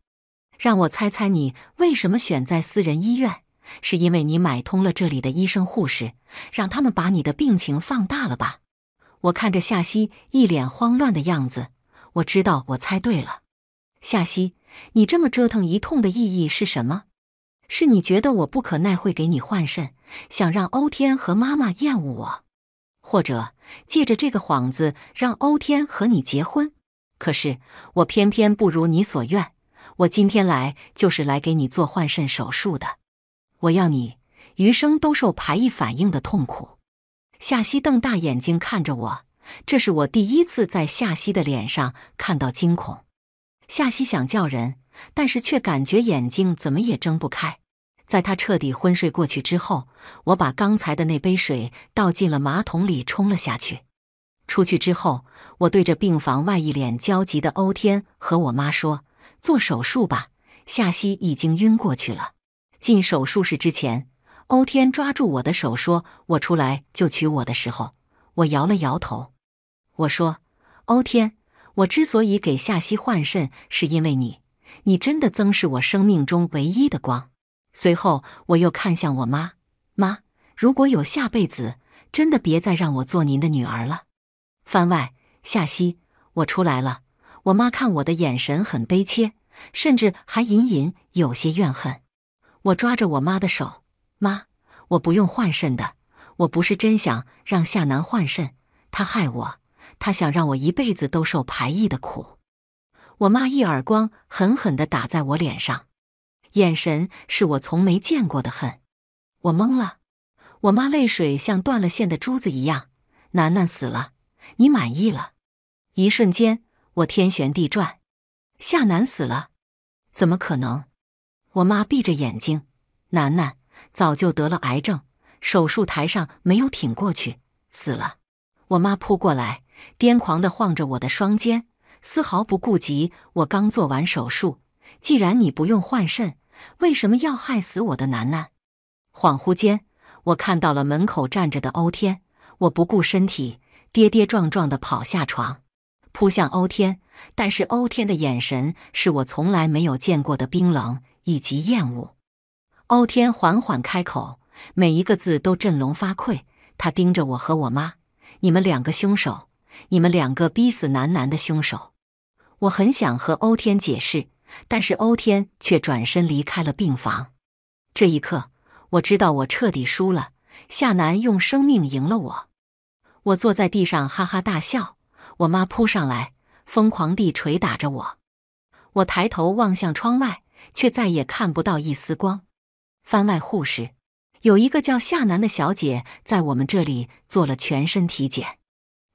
让我猜猜，你为什么选在私人医院？是因为你买通了这里的医生护士，让他们把你的病情放大了吧？我看着夏曦一脸慌乱的样子，我知道我猜对了。夏曦，你这么折腾一通的意义是什么？是你觉得我不可耐会给你换肾，想让欧天和妈妈厌恶我，或者借着这个幌子让欧天和你结婚？可是我偏偏不如你所愿，我今天来就是来给你做换肾手术的。我要你余生都受排异反应的痛苦。夏曦瞪大眼睛看着我，这是我第一次在夏曦的脸上看到惊恐。夏曦想叫人，但是却感觉眼睛怎么也睁不开。在她彻底昏睡过去之后，我把刚才的那杯水倒进了马桶里冲了下去。出去之后，我对着病房外一脸焦急的欧天和我妈说：“做手术吧，夏曦已经晕过去了。”进手术室之前，欧天抓住我的手说：“我出来就娶我的时候。”我摇了摇头，我说：“欧天，我之所以给夏曦换肾，是因为你。你真的曾是我生命中唯一的光。”随后，我又看向我妈妈：“如果有下辈子，真的别再让我做您的女儿了。”番外：夏曦，我出来了。我妈看我的眼神很悲切，甚至还隐隐有些怨恨。我抓着我妈的手，妈，我不用换肾的，我不是真想让夏楠换肾，他害我，他想让我一辈子都受排异的苦。我妈一耳光狠狠的打在我脸上，眼神是我从没见过的恨。我懵了，我妈泪水像断了线的珠子一样。楠楠死了，你满意了？一瞬间，我天旋地转，夏楠死了，怎么可能？我妈闭着眼睛，楠楠早就得了癌症，手术台上没有挺过去，死了。我妈扑过来，癫狂地晃着我的双肩，丝毫不顾及我刚做完手术。既然你不用换肾，为什么要害死我的楠楠？恍惚间，我看到了门口站着的欧天。我不顾身体，跌跌撞撞地跑下床，扑向欧天。但是欧天的眼神是我从来没有见过的冰冷。以及厌恶，欧天缓缓开口，每一个字都振聋发聩。他盯着我和我妈：“你们两个凶手，你们两个逼死楠楠的凶手。”我很想和欧天解释，但是欧天却转身离开了病房。这一刻，我知道我彻底输了。夏楠用生命赢了我。我坐在地上哈哈大笑，我妈扑上来，疯狂地捶打着我。我抬头望向窗外。却再也看不到一丝光。番外护士有一个叫夏楠的小姐，在我们这里做了全身体检，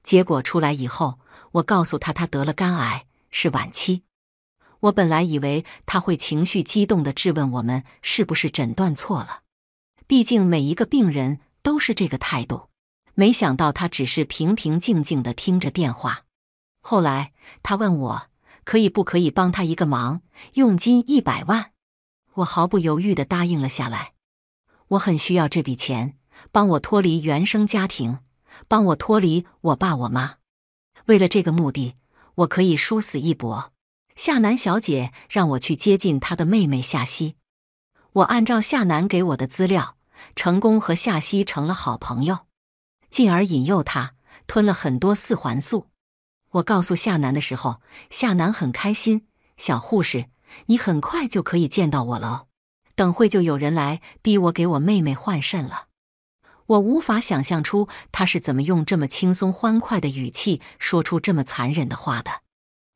结果出来以后，我告诉她她得了肝癌，是晚期。我本来以为她会情绪激动地质问我们是不是诊断错了，毕竟每一个病人都是这个态度。没想到她只是平平静静地听着电话。后来她问我。可以不可以帮他一个忙？佣金一百万，我毫不犹豫地答应了下来。我很需要这笔钱，帮我脱离原生家庭，帮我脱离我爸我妈。为了这个目的，我可以殊死一搏。夏南小姐让我去接近她的妹妹夏曦，我按照夏南给我的资料，成功和夏曦成了好朋友，进而引诱她吞了很多四环素。我告诉夏楠的时候，夏楠很开心。小护士，你很快就可以见到我了。等会就有人来逼我给我妹妹换肾了。我无法想象出他是怎么用这么轻松欢快的语气说出这么残忍的话的。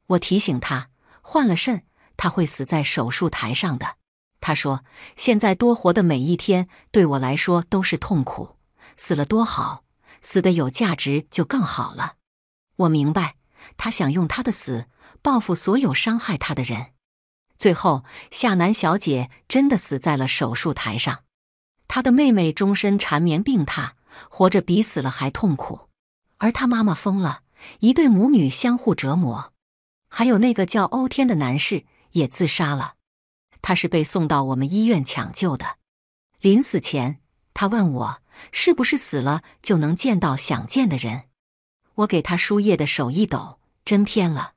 我提醒他，换了肾，他会死在手术台上的。他说，现在多活的每一天对我来说都是痛苦，死了多好，死的有价值就更好了。我明白。他想用他的死报复所有伤害他的人。最后，夏楠小姐真的死在了手术台上，她的妹妹终身缠绵病榻，活着比死了还痛苦。而她妈妈疯了，一对母女相互折磨。还有那个叫欧天的男士也自杀了，他是被送到我们医院抢救的。临死前，他问我，是不是死了就能见到想见的人？我给他输液的手一抖，真偏了。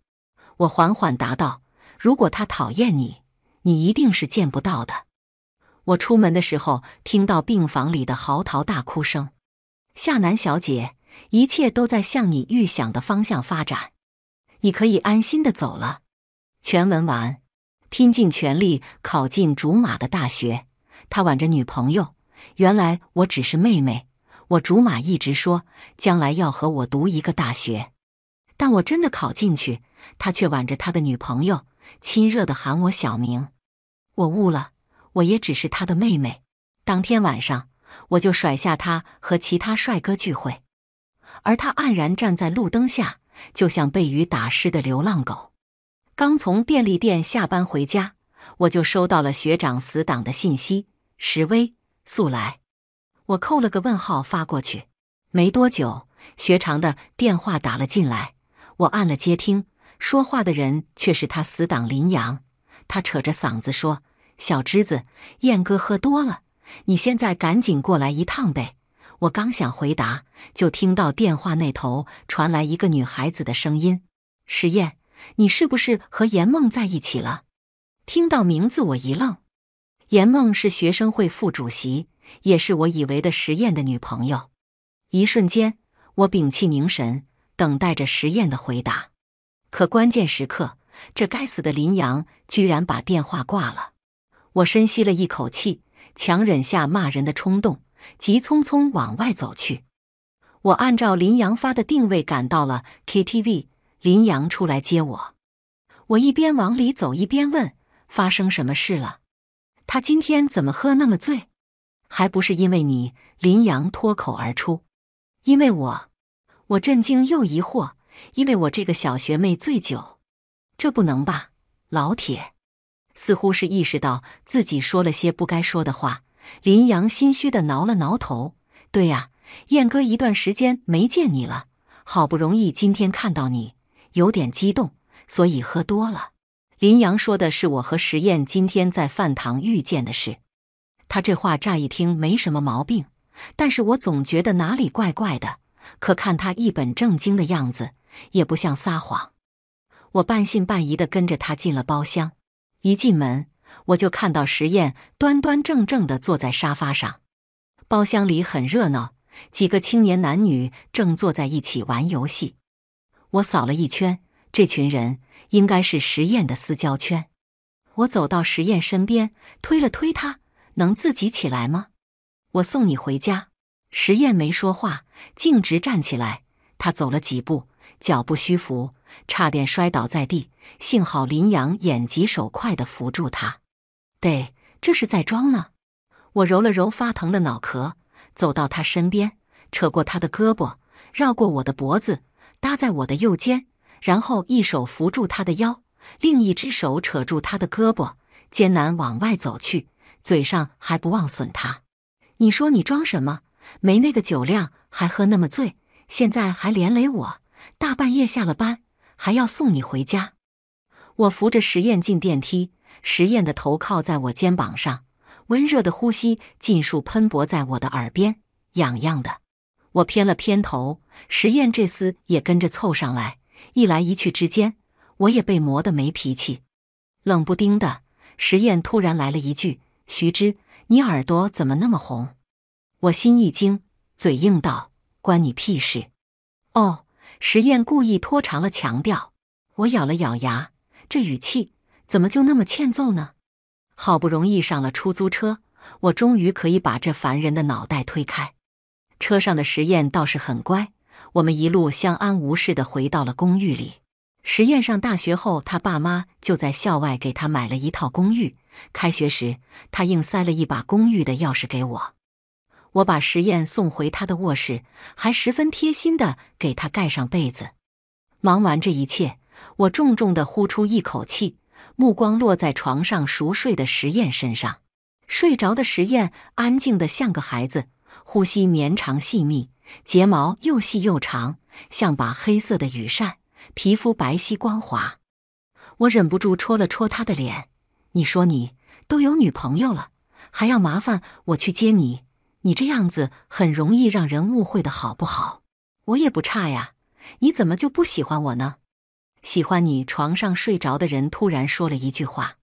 我缓缓答道：“如果他讨厌你，你一定是见不到的。”我出门的时候，听到病房里的嚎啕大哭声。夏楠小姐，一切都在向你预想的方向发展，你可以安心的走了。全文完。拼尽全力考进竹马的大学，他挽着女朋友。原来我只是妹妹。我竹马一直说将来要和我读一个大学，但我真的考进去，他却挽着他的女朋友，亲热的喊我小名。我悟了，我也只是他的妹妹。当天晚上，我就甩下他和其他帅哥聚会，而他黯然站在路灯下，就像被雨打湿的流浪狗。刚从便利店下班回家，我就收到了学长死党的信息：石威，速来。我扣了个问号发过去，没多久，学长的电话打了进来。我按了接听，说话的人却是他死党林阳。他扯着嗓子说：“小侄子，燕哥喝多了，你现在赶紧过来一趟呗。”我刚想回答，就听到电话那头传来一个女孩子的声音：“石燕，你是不是和严梦在一起了？”听到名字，我一愣。严梦是学生会副主席。也是我以为的实验的女朋友。一瞬间，我屏气凝神，等待着实验的回答。可关键时刻，这该死的林阳居然把电话挂了。我深吸了一口气，强忍下骂人的冲动，急匆匆往外走去。我按照林阳发的定位赶到了 KTV，林阳出来接我。我一边往里走，一边问：“发生什么事了？他今天怎么喝那么醉？”还不是因为你，林阳脱口而出。因为我，我震惊又疑惑。因为我这个小学妹醉酒，这不能吧？老铁，似乎是意识到自己说了些不该说的话，林阳心虚的挠了挠头。对呀，燕哥一段时间没见你了，好不容易今天看到你，有点激动，所以喝多了。林阳说的是我和石燕今天在饭堂遇见的事。他这话乍一听没什么毛病，但是我总觉得哪里怪怪的。可看他一本正经的样子，也不像撒谎。我半信半疑的跟着他进了包厢。一进门，我就看到石彦端端正正的坐在沙发上。包厢里很热闹，几个青年男女正坐在一起玩游戏。我扫了一圈，这群人应该是石彦的私交圈。我走到石彦身边，推了推他。能自己起来吗？我送你回家。石燕没说话，径直站起来。他走了几步，脚步虚浮，差点摔倒在地。幸好林阳眼疾手快的扶住他。对，这是在装呢。我揉了揉发疼的脑壳，走到他身边，扯过他的胳膊，绕过我的脖子，搭在我的右肩，然后一手扶住他的腰，另一只手扯住他的胳膊，艰难往外走去。嘴上还不忘损他，你说你装什么？没那个酒量还喝那么醉，现在还连累我。大半夜下了班还要送你回家。我扶着石燕进电梯，石燕的头靠在我肩膀上，温热的呼吸尽数喷薄在我的耳边，痒痒的。我偏了偏头，石燕这厮也跟着凑上来，一来一去之间，我也被磨得没脾气。冷不丁的，石燕突然来了一句。徐之，你耳朵怎么那么红？我心一惊，嘴硬道：“关你屁事！”哦，实验故意拖长了强调。我咬了咬牙，这语气怎么就那么欠揍呢？好不容易上了出租车，我终于可以把这烦人的脑袋推开。车上的实验倒是很乖，我们一路相安无事的回到了公寓里。实验上大学后，他爸妈就在校外给他买了一套公寓。开学时，他硬塞了一把公寓的钥匙给我。我把石验送回她的卧室，还十分贴心的给她盖上被子。忙完这一切，我重重的呼出一口气，目光落在床上熟睡的石验身上。睡着的石验安静的像个孩子，呼吸绵长细密，睫毛又细又长，像把黑色的羽扇，皮肤白皙光滑。我忍不住戳了戳她的脸。你说你都有女朋友了，还要麻烦我去接你？你这样子很容易让人误会的，好不好？我也不差呀，你怎么就不喜欢我呢？喜欢你床上睡着的人突然说了一句话，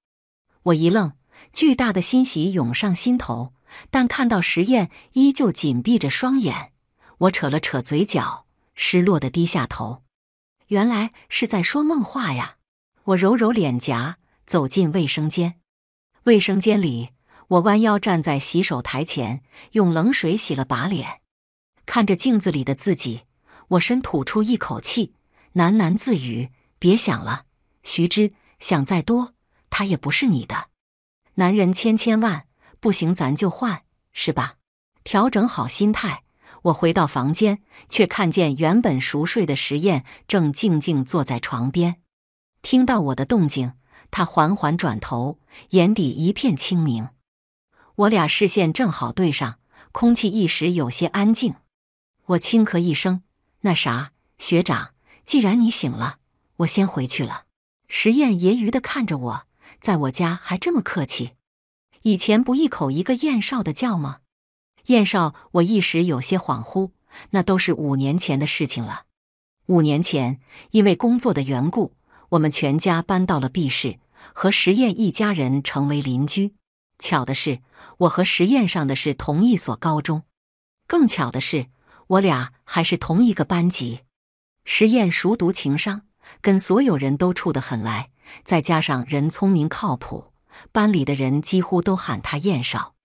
我一愣，巨大的欣喜涌上心头。但看到石验依旧紧闭着双眼，我扯了扯嘴角，失落的低下头。原来是在说梦话呀！我揉揉脸颊。走进卫生间，卫生间里，我弯腰站在洗手台前，用冷水洗了把脸，看着镜子里的自己，我深吐出一口气，喃喃自语：“别想了，徐之，想再多，他也不是你的。男人千千万，不行咱就换，是吧？”调整好心态，我回到房间，却看见原本熟睡的实验正静静坐在床边，听到我的动静。他缓缓转头，眼底一片清明。我俩视线正好对上，空气一时有些安静。我轻咳一声：“那啥，学长，既然你醒了，我先回去了。”石燕揶揄的看着我，在我家还这么客气，以前不一口一个燕少的叫吗？燕少，我一时有些恍惚，那都是五年前的事情了。五年前，因为工作的缘故，我们全家搬到了 B 市。和实验一家人成为邻居。巧的是，我和实验上的是同一所高中。更巧的是，我俩还是同一个班级。实验熟读情商，跟所有人都处得很来，再加上人聪明靠谱，班里的人几乎都喊他“燕少”。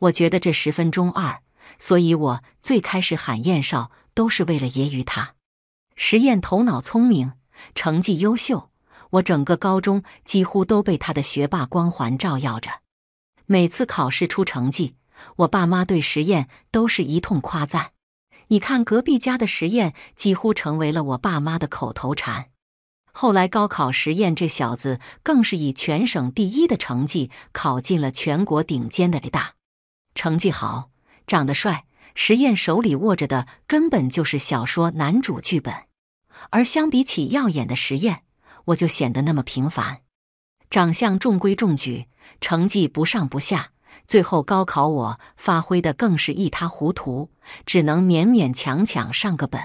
我觉得这十分中二，所以我最开始喊“燕少”都是为了揶揄他。实验头脑聪明，成绩优秀。我整个高中几乎都被他的学霸光环照耀着，每次考试出成绩，我爸妈对实验都是一通夸赞。你看隔壁家的实验几乎成为了我爸妈的口头禅。后来高考，实验这小子更是以全省第一的成绩考进了全国顶尖的理大。成绩好，长得帅，实验手里握着的根本就是小说男主剧本。而相比起耀眼的实验，我就显得那么平凡，长相中规中矩，成绩不上不下。最后高考，我发挥的更是一塌糊涂，只能勉勉强强上个本。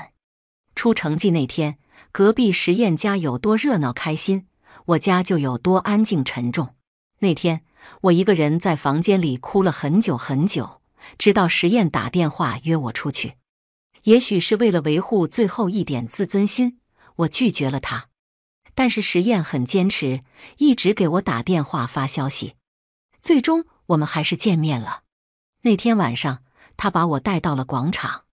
出成绩那天，隔壁实验家有多热闹开心，我家就有多安静沉重。那天，我一个人在房间里哭了很久很久，直到实验打电话约我出去。也许是为了维护最后一点自尊心，我拒绝了他。但是石燕很坚持，一直给我打电话发消息。最终我们还是见面了。那天晚上，他把我带到了广场。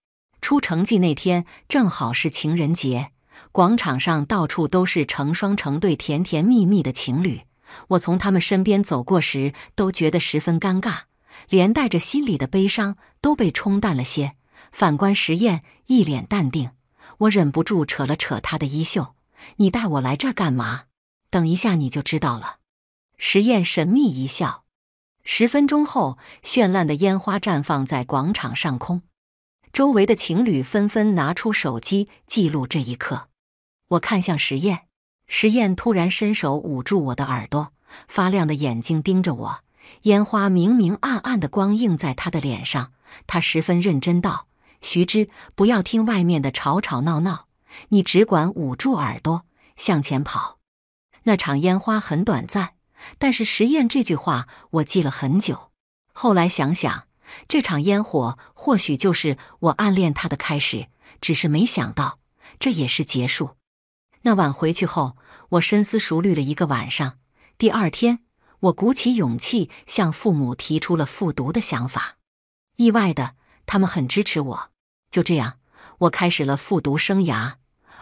出成绩那天正好是情人节，广场上到处都是成双成对、甜甜蜜蜜的情侣。我从他们身边走过时，都觉得十分尴尬，连带着心里的悲伤都被冲淡了些。反观石燕一脸淡定，我忍不住扯了扯他的衣袖。你带我来这儿干嘛？等一下你就知道了。石燕神秘一笑。十分钟后，绚烂的烟花绽放在广场上空，周围的情侣纷纷拿出手机记录这一刻。我看向实验，实验突然伸手捂住我的耳朵，发亮的眼睛盯着我。烟花明明暗暗的光映在他的脸上，他十分认真道：“徐之，不要听外面的吵吵闹闹。”你只管捂住耳朵向前跑，那场烟花很短暂，但是实验这句话我记了很久。后来想想，这场烟火或许就是我暗恋他的开始，只是没想到这也是结束。那晚回去后，我深思熟虑了一个晚上。第二天，我鼓起勇气向父母提出了复读的想法，意外的，他们很支持我。就这样，我开始了复读生涯。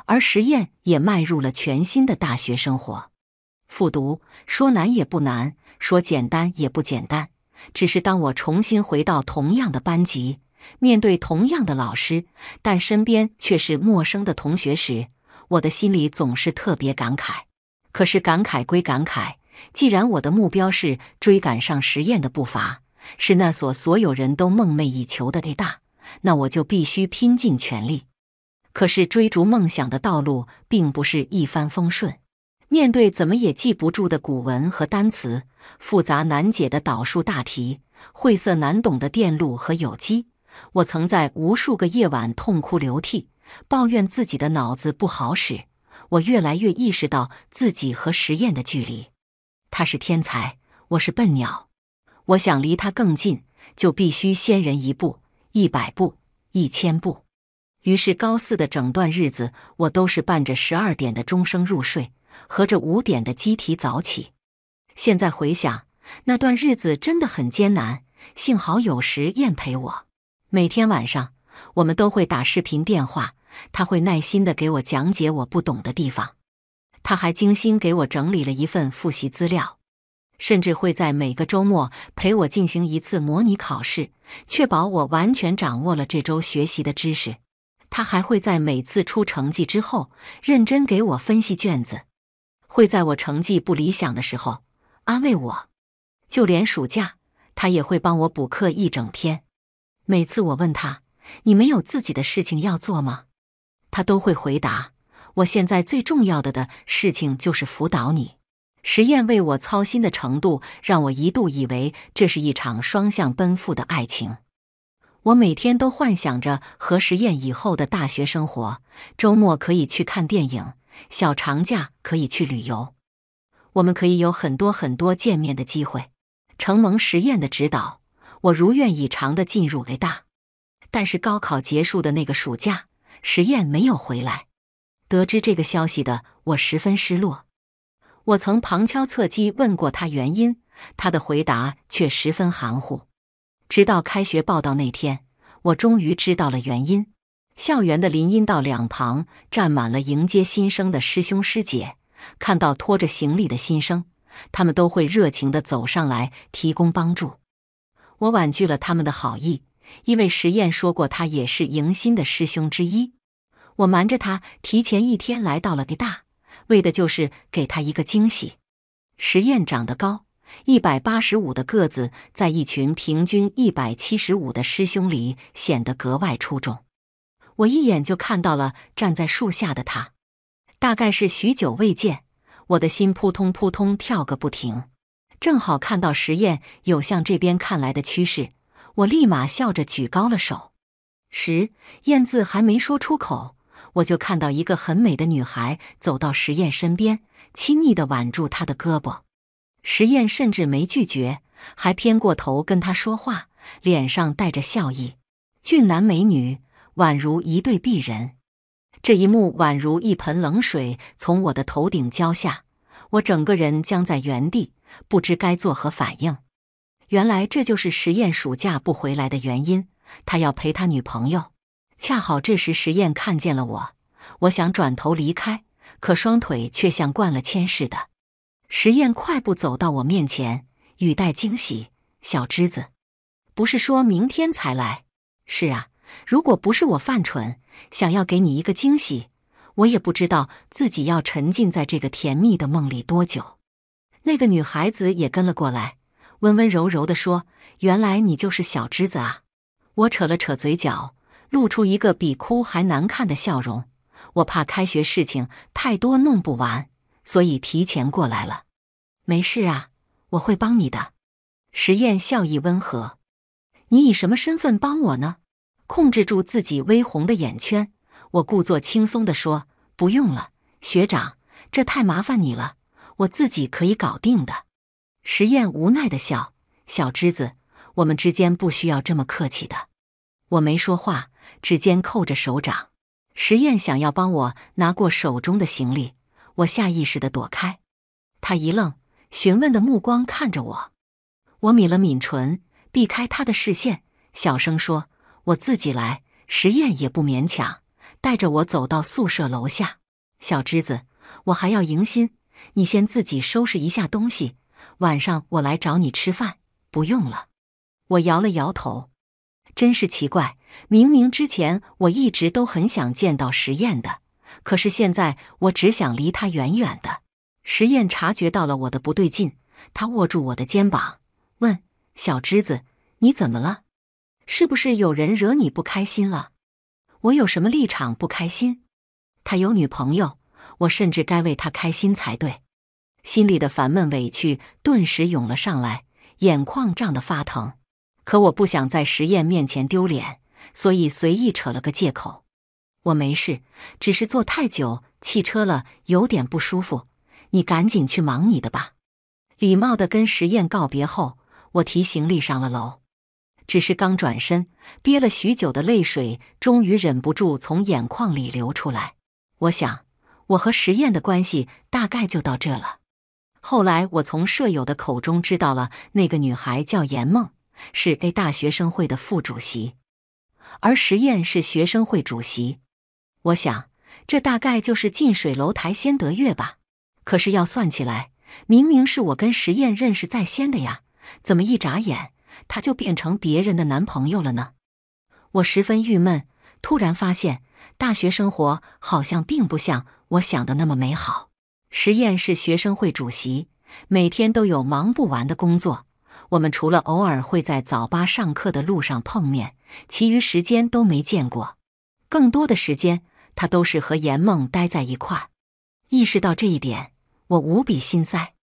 而实验也迈入了全新的大学生活，复读说难也不难，说简单也不简单。只是当我重新回到同样的班级，面对同样的老师，但身边却是陌生的同学时，我的心里总是特别感慨。可是感慨归感慨，既然我的目标是追赶上实验的步伐，是那所所有人都梦寐以求的 A 大，那我就必须拼尽全力。可是追逐梦想的道路并不是一帆风顺。面对怎么也记不住的古文和单词，复杂难解的导数大题，晦涩难懂的电路和有机，我曾在无数个夜晚痛哭流涕，抱怨自己的脑子不好使。我越来越意识到自己和实验的距离。他是天才，我是笨鸟。我想离他更近，就必须先人一步，一百步，一千步。于是高四的整段日子，我都是伴着十二点的钟声入睡，和着五点的机啼早起。现在回想那段日子真的很艰难，幸好有时燕陪我。每天晚上，我们都会打视频电话，他会耐心的给我讲解我不懂的地方，他还精心给我整理了一份复习资料，甚至会在每个周末陪我进行一次模拟考试，确保我完全掌握了这周学习的知识。他还会在每次出成绩之后认真给我分析卷子，会在我成绩不理想的时候安慰我，就连暑假他也会帮我补课一整天。每次我问他：“你没有自己的事情要做吗？”他都会回答：“我现在最重要的的事情就是辅导你。”实验为我操心的程度，让我一度以为这是一场双向奔赴的爱情。我每天都幻想着和实验以后的大学生活，周末可以去看电影，小长假可以去旅游，我们可以有很多很多见面的机会。承蒙实验的指导，我如愿以偿的进入北大。但是高考结束的那个暑假，实验没有回来。得知这个消息的我十分失落。我曾旁敲侧击问过他原因，他的回答却十分含糊。直到开学报道那天，我终于知道了原因。校园的林荫道两旁站满了迎接新生的师兄师姐，看到拖着行李的新生，他们都会热情地走上来提供帮助。我婉拒了他们的好意，因为石验说过他也是迎新的师兄之一。我瞒着他提前一天来到了地大，为的就是给他一个惊喜。石验长得高。一百八十五的个子，在一群平均一百七十五的师兄里显得格外出众。我一眼就看到了站在树下的他，大概是许久未见，我的心扑通扑通跳个不停。正好看到石燕有向这边看来的趋势，我立马笑着举高了手。石燕字还没说出口，我就看到一个很美的女孩走到石燕身边，亲昵地挽住她的胳膊。实验甚至没拒绝，还偏过头跟他说话，脸上带着笑意，俊男美女宛如一对璧人。这一幕宛如一盆冷水从我的头顶浇下，我整个人僵在原地，不知该作何反应。原来这就是实验暑假不回来的原因，他要陪他女朋友。恰好这时实验看见了我，我想转头离开，可双腿却像灌了铅似的。实验快步走到我面前，语带惊喜：“小栀子，不是说明天才来？”“是啊，如果不是我犯蠢，想要给你一个惊喜，我也不知道自己要沉浸在这个甜蜜的梦里多久。”那个女孩子也跟了过来，温温柔柔地说：“原来你就是小栀子啊！”我扯了扯嘴角，露出一个比哭还难看的笑容。我怕开学事情太多，弄不完。所以提前过来了，没事啊，我会帮你的。实验笑意温和，你以什么身份帮我呢？控制住自己微红的眼圈，我故作轻松的说：“不用了，学长，这太麻烦你了，我自己可以搞定的。”实验无奈的笑，小枝子，我们之间不需要这么客气的。我没说话，指尖扣着手掌。实验想要帮我拿过手中的行李。我下意识的躲开，他一愣，询问的目光看着我。我抿了抿唇，避开他的视线，小声说：“我自己来。”实验也不勉强，带着我走到宿舍楼下。小芝子，我还要迎新，你先自己收拾一下东西，晚上我来找你吃饭。不用了，我摇了摇头。真是奇怪，明明之前我一直都很想见到实验的。可是现在我只想离他远远的。石验察觉到了我的不对劲，他握住我的肩膀，问：“小芝子，你怎么了？是不是有人惹你不开心了？”“我有什么立场不开心？他有女朋友，我甚至该为他开心才对。”心里的烦闷委屈顿时涌了上来，眼眶胀得发疼。可我不想在石验面前丢脸，所以随意扯了个借口。我没事，只是坐太久汽车了，有点不舒服。你赶紧去忙你的吧。礼貌的跟实验告别后，我提行李上了楼。只是刚转身，憋了许久的泪水终于忍不住从眼眶里流出来。我想，我和实验的关系大概就到这了。后来，我从舍友的口中知道了，那个女孩叫严梦，是 A 大学生会的副主席，而实验是学生会主席。我想，这大概就是近水楼台先得月吧。可是要算起来，明明是我跟实验认识在先的呀，怎么一眨眼他就变成别人的男朋友了呢？我十分郁闷。突然发现，大学生活好像并不像我想的那么美好。实验是学生会主席，每天都有忙不完的工作。我们除了偶尔会在早八上课的路上碰面，其余时间都没见过。更多的时间。他都是和严梦待在一块儿，意识到这一点，我无比心塞。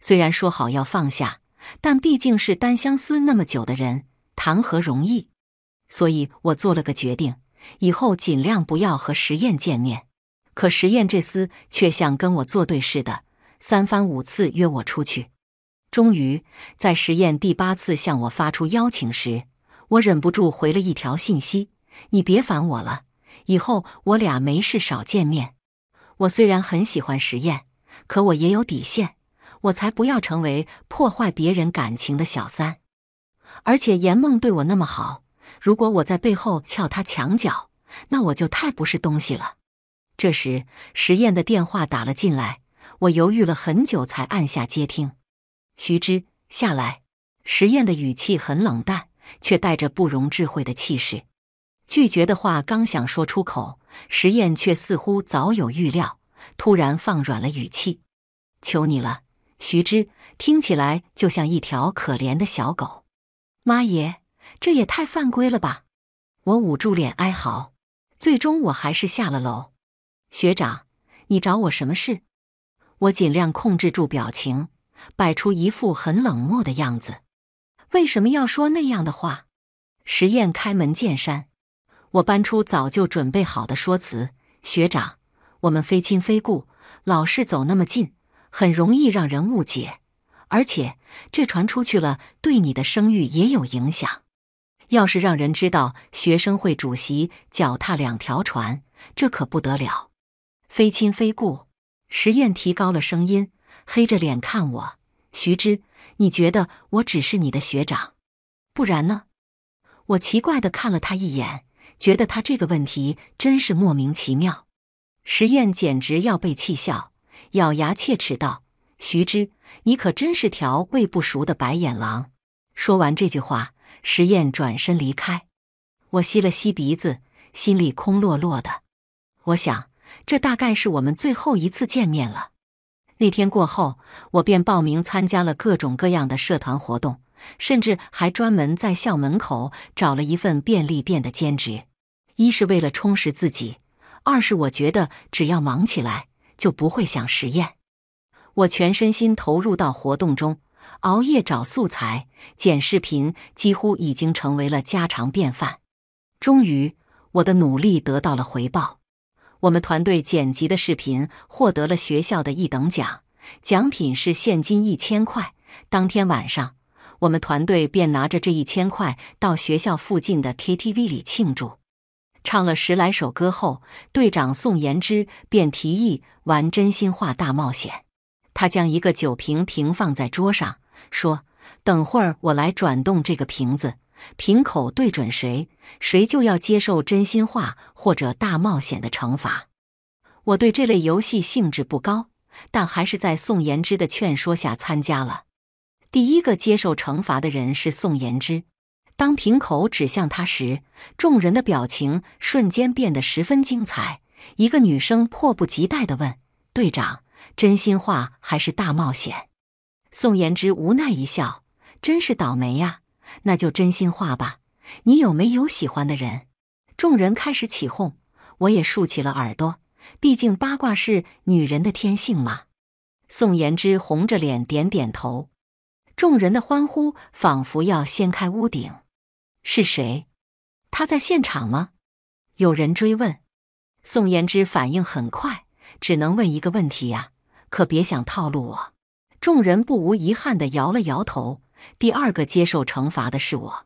虽然说好要放下，但毕竟是单相思那么久的人，谈何容易？所以，我做了个决定，以后尽量不要和实验见面。可实验这厮却像跟我作对似的，三番五次约我出去。终于，在实验第八次向我发出邀请时，我忍不住回了一条信息：“你别烦我了。”以后我俩没事少见面。我虽然很喜欢实验，可我也有底线，我才不要成为破坏别人感情的小三。而且严梦对我那么好，如果我在背后撬他墙角，那我就太不是东西了。这时实验的电话打了进来，我犹豫了很久才按下接听。徐之下来，实验的语气很冷淡，却带着不容置喙的气势。拒绝的话刚想说出口，石燕却似乎早有预料，突然放软了语气：“求你了，徐之。”听起来就像一条可怜的小狗。妈耶，这也太犯规了吧！我捂住脸哀嚎。最终我还是下了楼。学长，你找我什么事？我尽量控制住表情，摆出一副很冷漠的样子。为什么要说那样的话？实验开门见山。我搬出早就准备好的说辞：“学长，我们非亲非故，老是走那么近，很容易让人误解。而且这传出去了，对你的声誉也有影响。要是让人知道学生会主席脚踏两条船，这可不得了。”非亲非故，石燕提高了声音，黑着脸看我：“徐之，你觉得我只是你的学长？不然呢？”我奇怪的看了他一眼。觉得他这个问题真是莫名其妙，石燕简直要被气笑，咬牙切齿道：“徐之，你可真是条喂不熟的白眼狼！”说完这句话，石燕转身离开。我吸了吸鼻子，心里空落落的。我想，这大概是我们最后一次见面了。那天过后，我便报名参加了各种各样的社团活动。甚至还专门在校门口找了一份便利店的兼职，一是为了充实自己，二是我觉得只要忙起来就不会想实验。我全身心投入到活动中，熬夜找素材、剪视频，几乎已经成为了家常便饭。终于，我的努力得到了回报，我们团队剪辑的视频获得了学校的一等奖，奖品是现金一千块。当天晚上。我们团队便拿着这一千块到学校附近的 KTV 里庆祝，唱了十来首歌后，队长宋延之便提议玩真心话大冒险。他将一个酒瓶平放在桌上，说：“等会儿我来转动这个瓶子，瓶口对准谁，谁就要接受真心话或者大冒险的惩罚。”我对这类游戏兴致不高，但还是在宋延之的劝说下参加了。第一个接受惩罚的人是宋延之。当瓶口指向他时，众人的表情瞬间变得十分精彩。一个女生迫不及待的问：“队长，真心话还是大冒险？”宋延之无奈一笑：“真是倒霉呀，那就真心话吧。你有没有喜欢的人？”众人开始起哄，我也竖起了耳朵，毕竟八卦是女人的天性嘛。宋延之红着脸点点头。众人的欢呼仿佛要掀开屋顶，是谁？他在现场吗？有人追问。宋延之反应很快，只能问一个问题呀，可别想套路我。众人不无遗憾的摇了摇头。第二个接受惩罚的是我，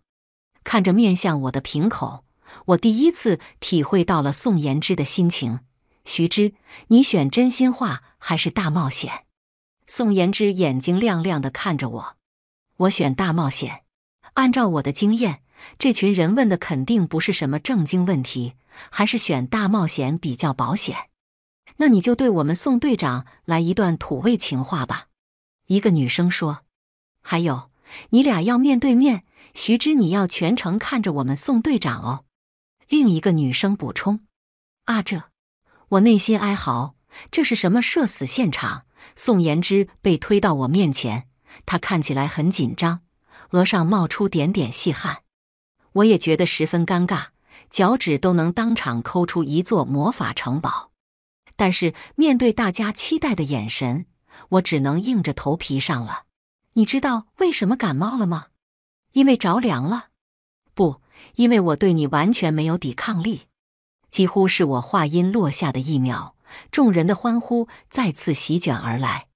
看着面向我的瓶口，我第一次体会到了宋延之的心情。徐之，你选真心话还是大冒险？宋延之眼睛亮亮的看着我。我选大冒险。按照我的经验，这群人问的肯定不是什么正经问题，还是选大冒险比较保险。那你就对我们宋队长来一段土味情话吧。一个女生说：“还有，你俩要面对面，徐知你要全程看着我们宋队长哦。”另一个女生补充：“啊，这我内心哀嚎，这是什么社死现场？”宋言之被推到我面前。他看起来很紧张，额上冒出点点细汗。我也觉得十分尴尬，脚趾都能当场抠出一座魔法城堡。但是面对大家期待的眼神，我只能硬着头皮上了。你知道为什么感冒了吗？因为着凉了。不，因为我对你完全没有抵抗力。几乎是我话音落下的一秒，众人的欢呼再次席卷而来。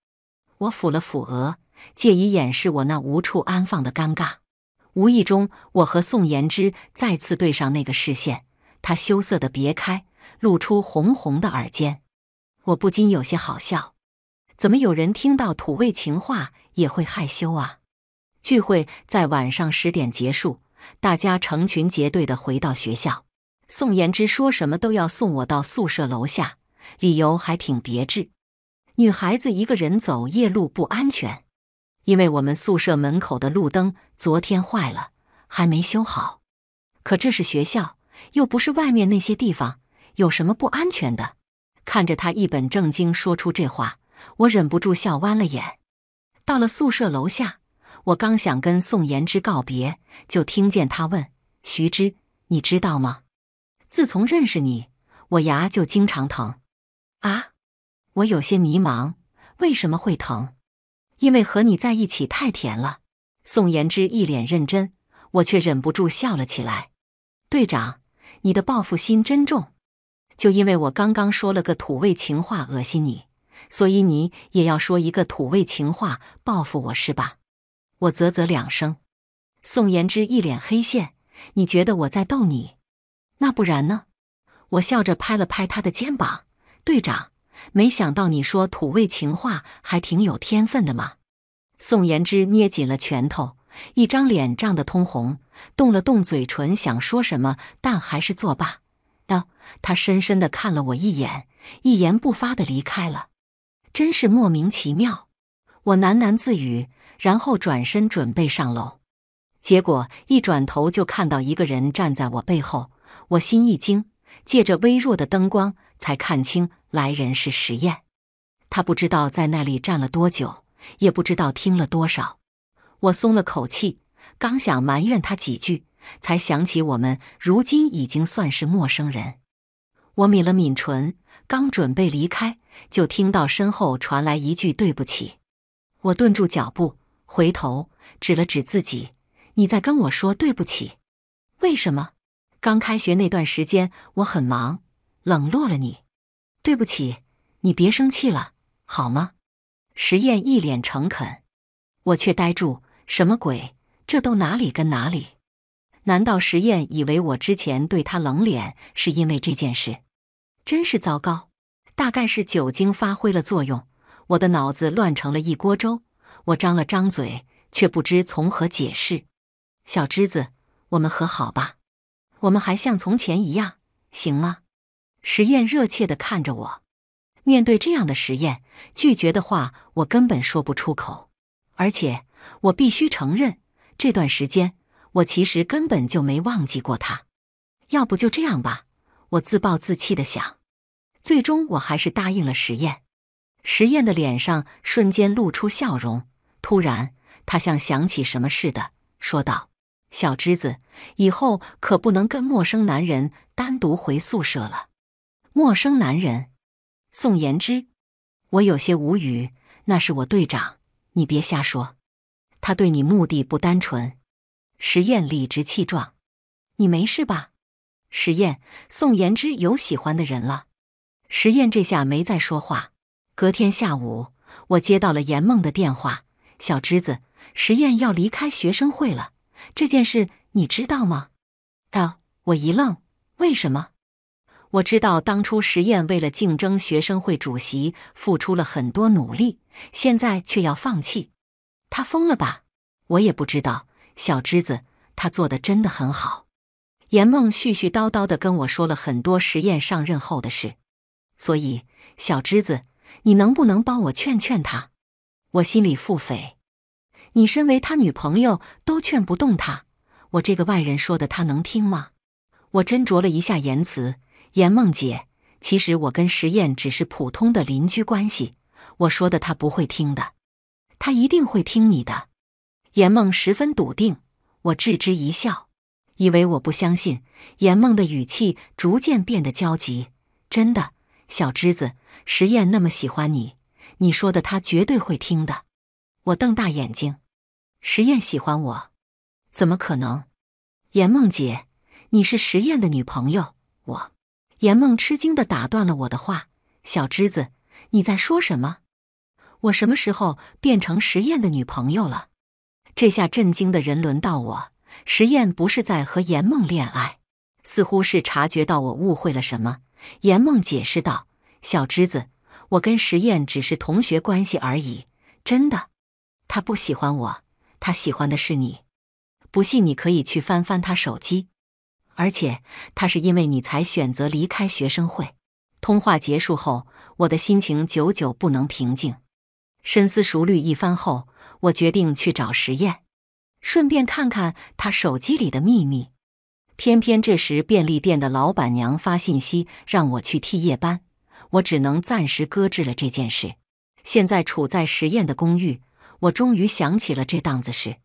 我抚了抚额。借以掩饰我那无处安放的尴尬。无意中，我和宋言之再次对上那个视线，他羞涩的别开，露出红红的耳尖。我不禁有些好笑，怎么有人听到土味情话也会害羞啊？聚会在晚上十点结束，大家成群结队的回到学校。宋言之说什么都要送我到宿舍楼下，理由还挺别致：女孩子一个人走夜路不安全。因为我们宿舍门口的路灯昨天坏了，还没修好。可这是学校，又不是外面那些地方，有什么不安全的？看着他一本正经说出这话，我忍不住笑弯了眼。到了宿舍楼下，我刚想跟宋言之告别，就听见他问徐之：“你知道吗？自从认识你，我牙就经常疼。”啊，我有些迷茫，为什么会疼？因为和你在一起太甜了，宋言之一脸认真，我却忍不住笑了起来。队长，你的报复心真重，就因为我刚刚说了个土味情话恶心你，所以你也要说一个土味情话报复我是吧？我啧啧两声，宋言之一脸黑线。你觉得我在逗你？那不然呢？我笑着拍了拍他的肩膀，队长。没想到你说土味情话还挺有天分的嘛！宋言之捏紧了拳头，一张脸涨得通红，动了动嘴唇，想说什么，但还是作罢。他深深地看了我一眼，一言不发地离开了。真是莫名其妙，我喃喃自语，然后转身准备上楼，结果一转头就看到一个人站在我背后，我心一惊，借着微弱的灯光才看清。来人是实验，他不知道在那里站了多久，也不知道听了多少。我松了口气，刚想埋怨他几句，才想起我们如今已经算是陌生人。我抿了抿唇，刚准备离开，就听到身后传来一句“对不起”。我顿住脚步，回头指了指自己：“你在跟我说对不起？为什么？刚开学那段时间我很忙，冷落了你。”对不起，你别生气了，好吗？石燕一脸诚恳，我却呆住。什么鬼？这都哪里跟哪里？难道石燕以为我之前对他冷脸是因为这件事？真是糟糕。大概是酒精发挥了作用，我的脑子乱成了一锅粥。我张了张嘴，却不知从何解释。小栀子，我们和好吧？我们还像从前一样，行吗？实验热切的看着我，面对这样的实验，拒绝的话我根本说不出口，而且我必须承认，这段时间我其实根本就没忘记过他。要不就这样吧，我自暴自弃的想。最终我还是答应了实验。实验的脸上瞬间露出笑容，突然他像想起什么似的说道：“小侄子，以后可不能跟陌生男人单独回宿舍了。”陌生男人，宋言之，我有些无语。那是我队长，你别瞎说，他对你目的不单纯。石燕理直气壮：“你没事吧？”石燕，宋言之有喜欢的人了。石燕这下没再说话。隔天下午，我接到了严梦的电话：“小栀子，石燕要离开学生会了，这件事你知道吗？”啊，我一愣：“为什么？”我知道当初实验为了竞争学生会主席付出了很多努力，现在却要放弃，他疯了吧？我也不知道。小枝子，他做的真的很好。严梦絮絮叨叨的跟我说了很多实验上任后的事，所以小枝子，你能不能帮我劝劝他？我心里腹诽，你身为他女朋友都劝不动他，我这个外人说的他能听吗？我斟酌了一下言辞。严梦姐，其实我跟石燕只是普通的邻居关系。我说的他不会听的，他一定会听你的。严梦十分笃定，我置之一笑，以为我不相信。严梦的语气逐渐变得焦急：“真的，小芝子，石燕那么喜欢你，你说的他绝对会听的。”我瞪大眼睛，石燕喜欢我？怎么可能？严梦姐，你是石燕的女朋友，我。严梦吃惊的打断了我的话：“小枝子，你在说什么？我什么时候变成石彦的女朋友了？”这下震惊的人轮到我。石彦不是在和严梦恋爱，似乎是察觉到我误会了什么。严梦解释道：“小枝子，我跟石彦只是同学关系而已，真的。他不喜欢我，他喜欢的是你。不信，你可以去翻翻他手机。”而且他是因为你才选择离开学生会。通话结束后，我的心情久久不能平静。深思熟虑一番后，我决定去找实验，顺便看看他手机里的秘密。偏偏这时便利店的老板娘发信息让我去替夜班，我只能暂时搁置了这件事。现在处在实验的公寓，我终于想起了这档子事。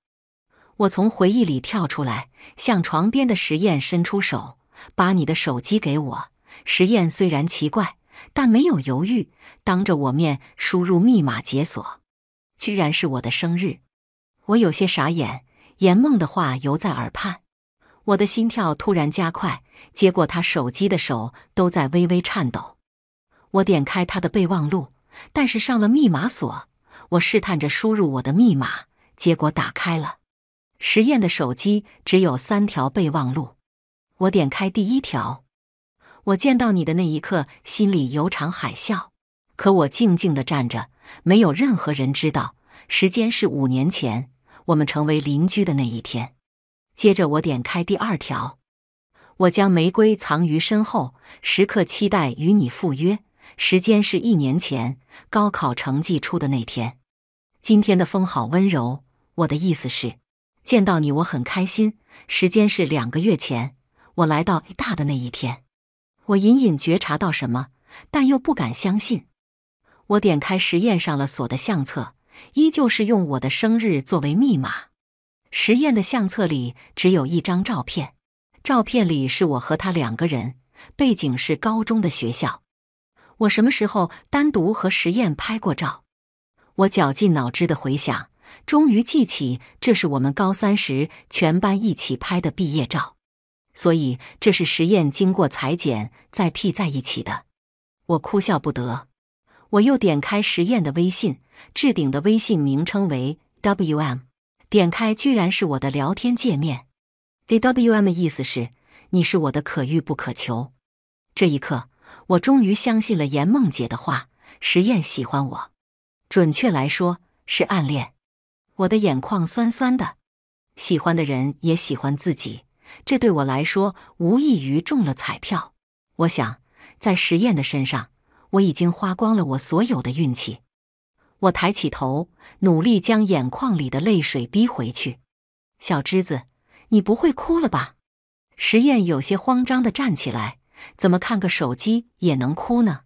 我从回忆里跳出来，向床边的石验伸出手，把你的手机给我。石验虽然奇怪，但没有犹豫，当着我面输入密码解锁，居然是我的生日。我有些傻眼，严梦的话犹在耳畔，我的心跳突然加快，接过他手机的手都在微微颤抖。我点开他的备忘录，但是上了密码锁。我试探着输入我的密码，结果打开了。实验的手机只有三条备忘录，我点开第一条，我见到你的那一刻，心里有场海啸，可我静静的站着，没有任何人知道。时间是五年前，我们成为邻居的那一天。接着我点开第二条，我将玫瑰藏于身后，时刻期待与你赴约。时间是一年前，高考成绩出的那天。今天的风好温柔，我的意思是。见到你我很开心。时间是两个月前，我来到大的那一天，我隐隐觉察到什么，但又不敢相信。我点开实验上了锁的相册，依旧是用我的生日作为密码。实验的相册里只有一张照片，照片里是我和他两个人，背景是高中的学校。我什么时候单独和实验拍过照？我绞尽脑汁的回想。终于记起，这是我们高三时全班一起拍的毕业照，所以这是实验经过裁剪再 P 在一起的。我哭笑不得。我又点开实验的微信，置顶的微信名称为 W M，点开居然是我的聊天界面。W M 意思是你是我的可遇不可求。这一刻，我终于相信了严梦姐的话：实验喜欢我，准确来说是暗恋。我的眼眶酸酸的，喜欢的人也喜欢自己，这对我来说无异于中了彩票。我想，在实验的身上，我已经花光了我所有的运气。我抬起头，努力将眼眶里的泪水逼回去。小栀子，你不会哭了吧？实验有些慌张的站起来，怎么看个手机也能哭呢？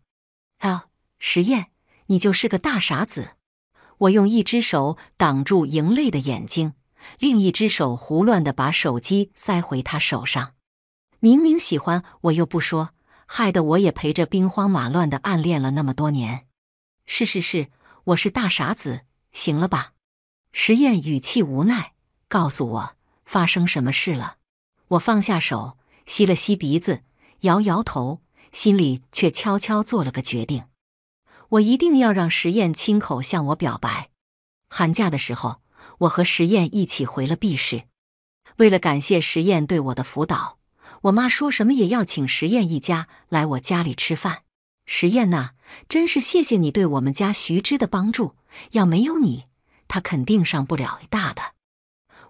啊，实验，你就是个大傻子。我用一只手挡住莹泪的眼睛，另一只手胡乱的把手机塞回他手上。明明喜欢我又不说，害得我也陪着兵荒马乱的暗恋了那么多年。是是是，我是大傻子，行了吧？石燕语气无奈，告诉我发生什么事了。我放下手，吸了吸鼻子，摇摇头，心里却悄悄做了个决定。我一定要让石燕亲口向我表白。寒假的时候，我和石燕一起回了 B 市。为了感谢石燕对我的辅导，我妈说什么也要请石燕一家来我家里吃饭。石燕呐，真是谢谢你对我们家徐之的帮助，要没有你，他肯定上不了大的。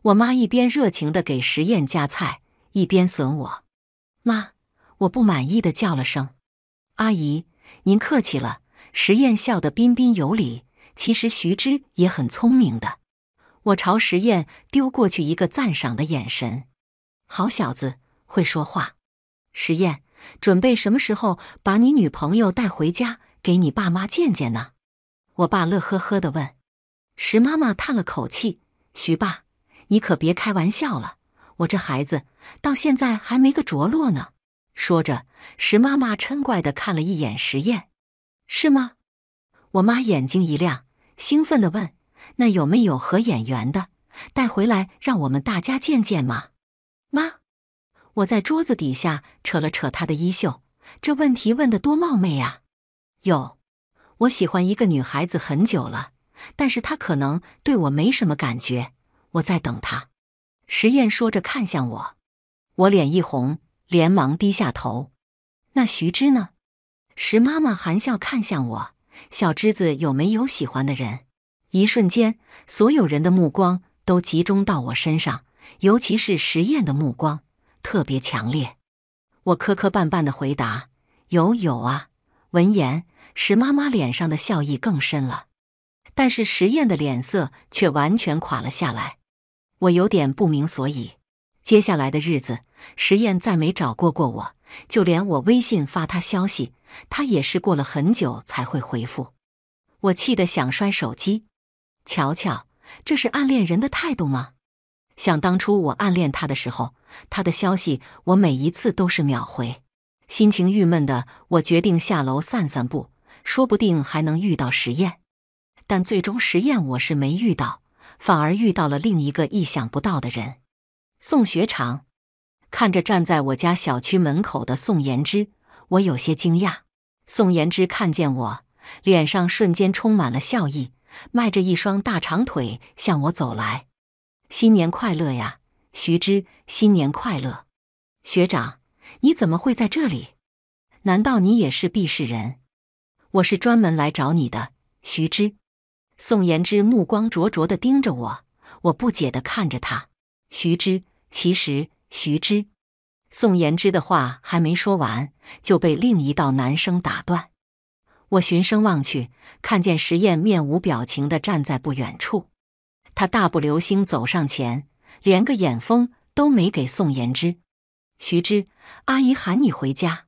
我妈一边热情地给石燕夹菜，一边损我。妈，我不满意的叫了声：“阿姨，您客气了。”石燕笑得彬彬有礼，其实徐之也很聪明的。我朝石燕丢过去一个赞赏的眼神。好小子，会说话。石燕，准备什么时候把你女朋友带回家，给你爸妈见见呢？我爸乐呵呵的问。石妈妈叹了口气：“徐爸，你可别开玩笑了，我这孩子到现在还没个着落呢。”说着，石妈妈嗔怪的看了一眼石燕。是吗？我妈眼睛一亮，兴奋地问：“那有没有合眼缘的，带回来让我们大家见见嘛？”妈，我在桌子底下扯了扯她的衣袖，这问题问得多冒昧啊！有，我喜欢一个女孩子很久了，但是她可能对我没什么感觉，我在等她。石燕说着看向我，我脸一红，连忙低下头。那徐芝呢？石妈妈含笑看向我：“小侄子有没有喜欢的人？”一瞬间，所有人的目光都集中到我身上，尤其是石燕的目光特别强烈。我磕磕绊绊的回答：“有，有啊。”闻言，石妈妈脸上的笑意更深了，但是石燕的脸色却完全垮了下来。我有点不明所以。接下来的日子，石燕再没找过过我，就连我微信发他消息。他也是过了很久才会回复，我气得想摔手机。瞧瞧，这是暗恋人的态度吗？想当初我暗恋他的时候，他的消息我每一次都是秒回。心情郁闷的我决定下楼散散步，说不定还能遇到实验。但最终实验我是没遇到，反而遇到了另一个意想不到的人——宋学长。看着站在我家小区门口的宋延之。我有些惊讶，宋言之看见我，脸上瞬间充满了笑意，迈着一双大长腿向我走来。新年快乐呀，徐之，新年快乐，学长，你怎么会在这里？难道你也是毕氏人？我是专门来找你的，徐之。宋言之目光灼灼地盯着我，我不解地看着他。徐之，其实，徐之，宋言之的话还没说完。就被另一道男声打断。我循声望去，看见石燕面无表情地站在不远处。他大步流星走上前，连个眼风都没给宋妍之。徐之阿姨喊你回家。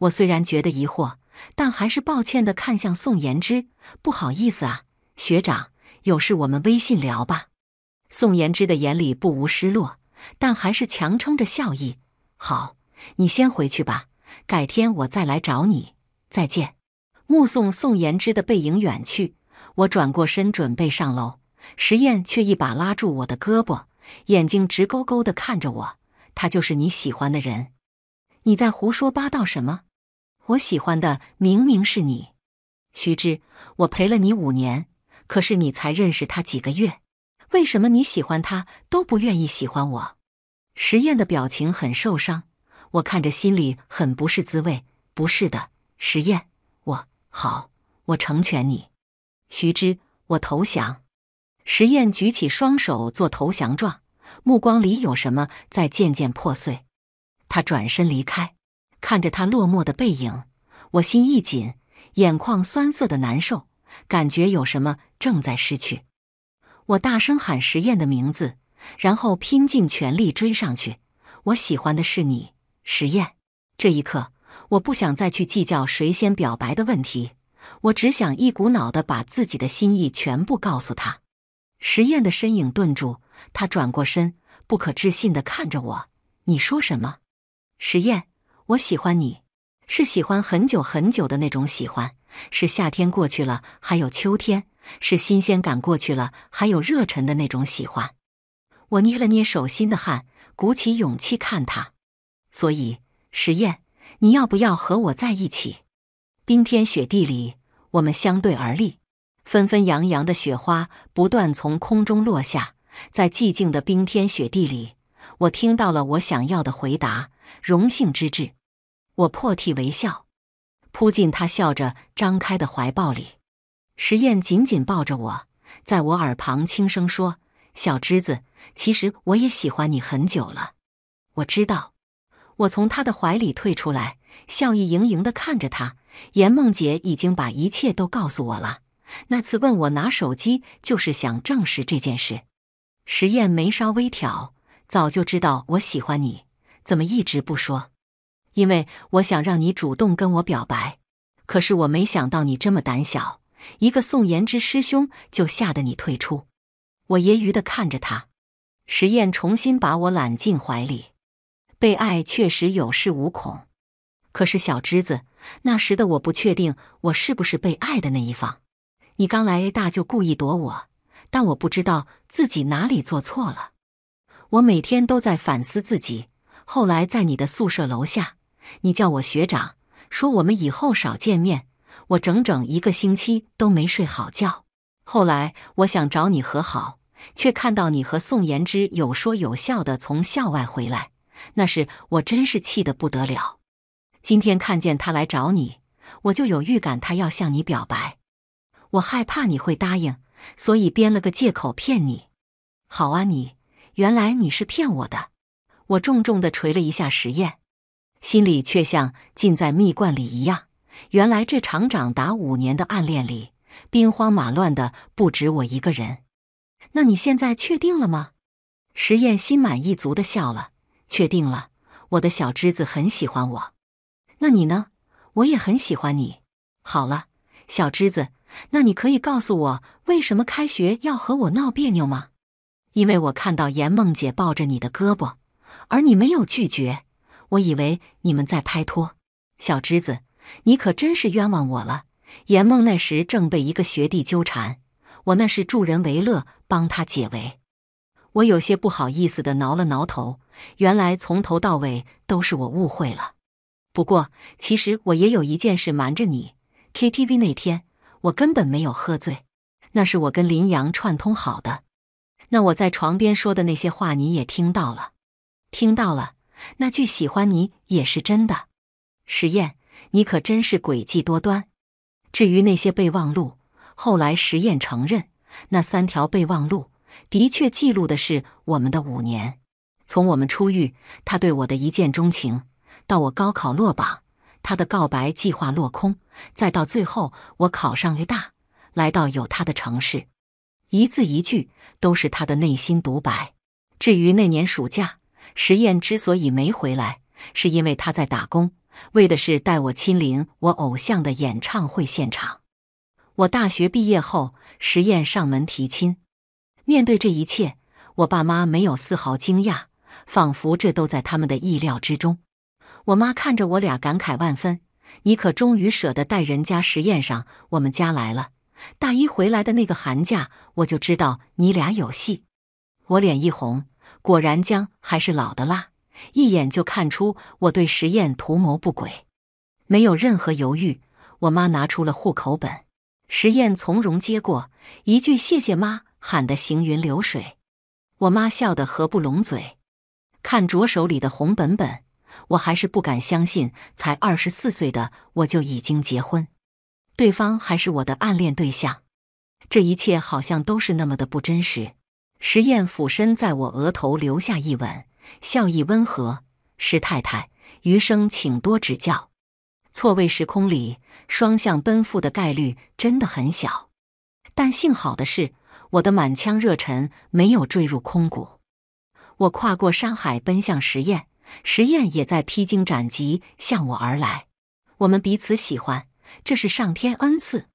我虽然觉得疑惑，但还是抱歉地看向宋妍之：“不好意思啊，学长，有事我们微信聊吧。”宋妍之的眼里不无失落，但还是强撑着笑意：“好，你先回去吧。”改天我再来找你，再见。目送宋言之的背影远去，我转过身准备上楼，石燕却一把拉住我的胳膊，眼睛直勾勾的看着我。他就是你喜欢的人？你在胡说八道什么？我喜欢的明明是你。徐之，我陪了你五年，可是你才认识他几个月？为什么你喜欢他都不愿意喜欢我？石燕的表情很受伤。我看着，心里很不是滋味。不是的，实验，我好，我成全你，徐之，我投降。实验举起双手做投降状，目光里有什么在渐渐破碎。他转身离开，看着他落寞的背影，我心一紧，眼眶酸涩的难受，感觉有什么正在失去。我大声喊实验的名字，然后拼尽全力追上去。我喜欢的是你。实验，这一刻我不想再去计较谁先表白的问题，我只想一股脑的把自己的心意全部告诉他。实验的身影顿住，他转过身，不可置信的看着我：“你说什么？”实验，我喜欢你，是喜欢很久很久的那种喜欢，是夏天过去了还有秋天，是新鲜感过去了还有热忱的那种喜欢。我捏了捏手心的汗，鼓起勇气看他。所以，石验，你要不要和我在一起？冰天雪地里，我们相对而立，纷纷扬扬的雪花不断从空中落下，在寂静的冰天雪地里，我听到了我想要的回答。荣幸之至，我破涕为笑，扑进他笑着张开的怀抱里。石验紧紧抱着我，在我耳旁轻声说：“小枝子，其实我也喜欢你很久了，我知道。”我从他的怀里退出来，笑意盈盈的看着他。严梦姐已经把一切都告诉我了。那次问我拿手机，就是想证实这件事。石燕眉梢微挑，早就知道我喜欢你，怎么一直不说？因为我想让你主动跟我表白。可是我没想到你这么胆小，一个宋言之师兄就吓得你退出。我揶揄的看着他，石燕重新把我揽进怀里。被爱确实有恃无恐，可是小侄子，那时的我不确定我是不是被爱的那一方。你刚来 A 大就故意躲我，但我不知道自己哪里做错了。我每天都在反思自己。后来在你的宿舍楼下，你叫我学长，说我们以后少见面。我整整一个星期都没睡好觉。后来我想找你和好，却看到你和宋言之有说有笑的从校外回来。那是我真是气得不得了。今天看见他来找你，我就有预感他要向你表白。我害怕你会答应，所以编了个借口骗你。好啊，你原来你是骗我的！我重重的捶了一下石验，心里却像浸在蜜罐里一样。原来这厂长达五年的暗恋里，兵荒马乱的不止我一个人。那你现在确定了吗？石验心满意足的笑了。确定了，我的小侄子很喜欢我，那你呢？我也很喜欢你。好了，小侄子，那你可以告诉我，为什么开学要和我闹别扭吗？因为我看到严梦姐抱着你的胳膊，而你没有拒绝，我以为你们在拍拖。小侄子，你可真是冤枉我了。严梦那时正被一个学弟纠缠，我那是助人为乐，帮他解围。我有些不好意思的挠了挠头，原来从头到尾都是我误会了。不过，其实我也有一件事瞒着你。KTV 那天我根本没有喝醉，那是我跟林阳串通好的。那我在床边说的那些话你也听到了，听到了。那句喜欢你也是真的。石验，你可真是诡计多端。至于那些备忘录，后来石验承认那三条备忘录。的确，记录的是我们的五年，从我们初遇他对我的一见钟情，到我高考落榜，他的告白计划落空，再到最后我考上了大，来到有他的城市，一字一句都是他的内心独白。至于那年暑假，石燕之所以没回来，是因为他在打工，为的是带我亲临我偶像的演唱会现场。我大学毕业后，石燕上门提亲。面对这一切，我爸妈没有丝毫惊讶，仿佛这都在他们的意料之中。我妈看着我俩，感慨万分：“你可终于舍得带人家实验上我们家来了。”大一回来的那个寒假，我就知道你俩有戏。我脸一红，果然姜还是老的辣，一眼就看出我对实验图谋不轨，没有任何犹豫。我妈拿出了户口本，实验从容接过，一句谢谢妈。喊得行云流水，我妈笑得合不拢嘴，看着手里的红本本，我还是不敢相信，才二十四岁的我就已经结婚，对方还是我的暗恋对象，这一切好像都是那么的不真实。石燕俯身在我额头留下一吻，笑意温和。石太太，余生请多指教。错位时空里双向奔赴的概率真的很小，但幸好的是。我的满腔热忱没有坠入空谷，我跨过山海奔向实验，实验也在披荆斩棘向我而来。我们彼此喜欢，这是上天恩赐。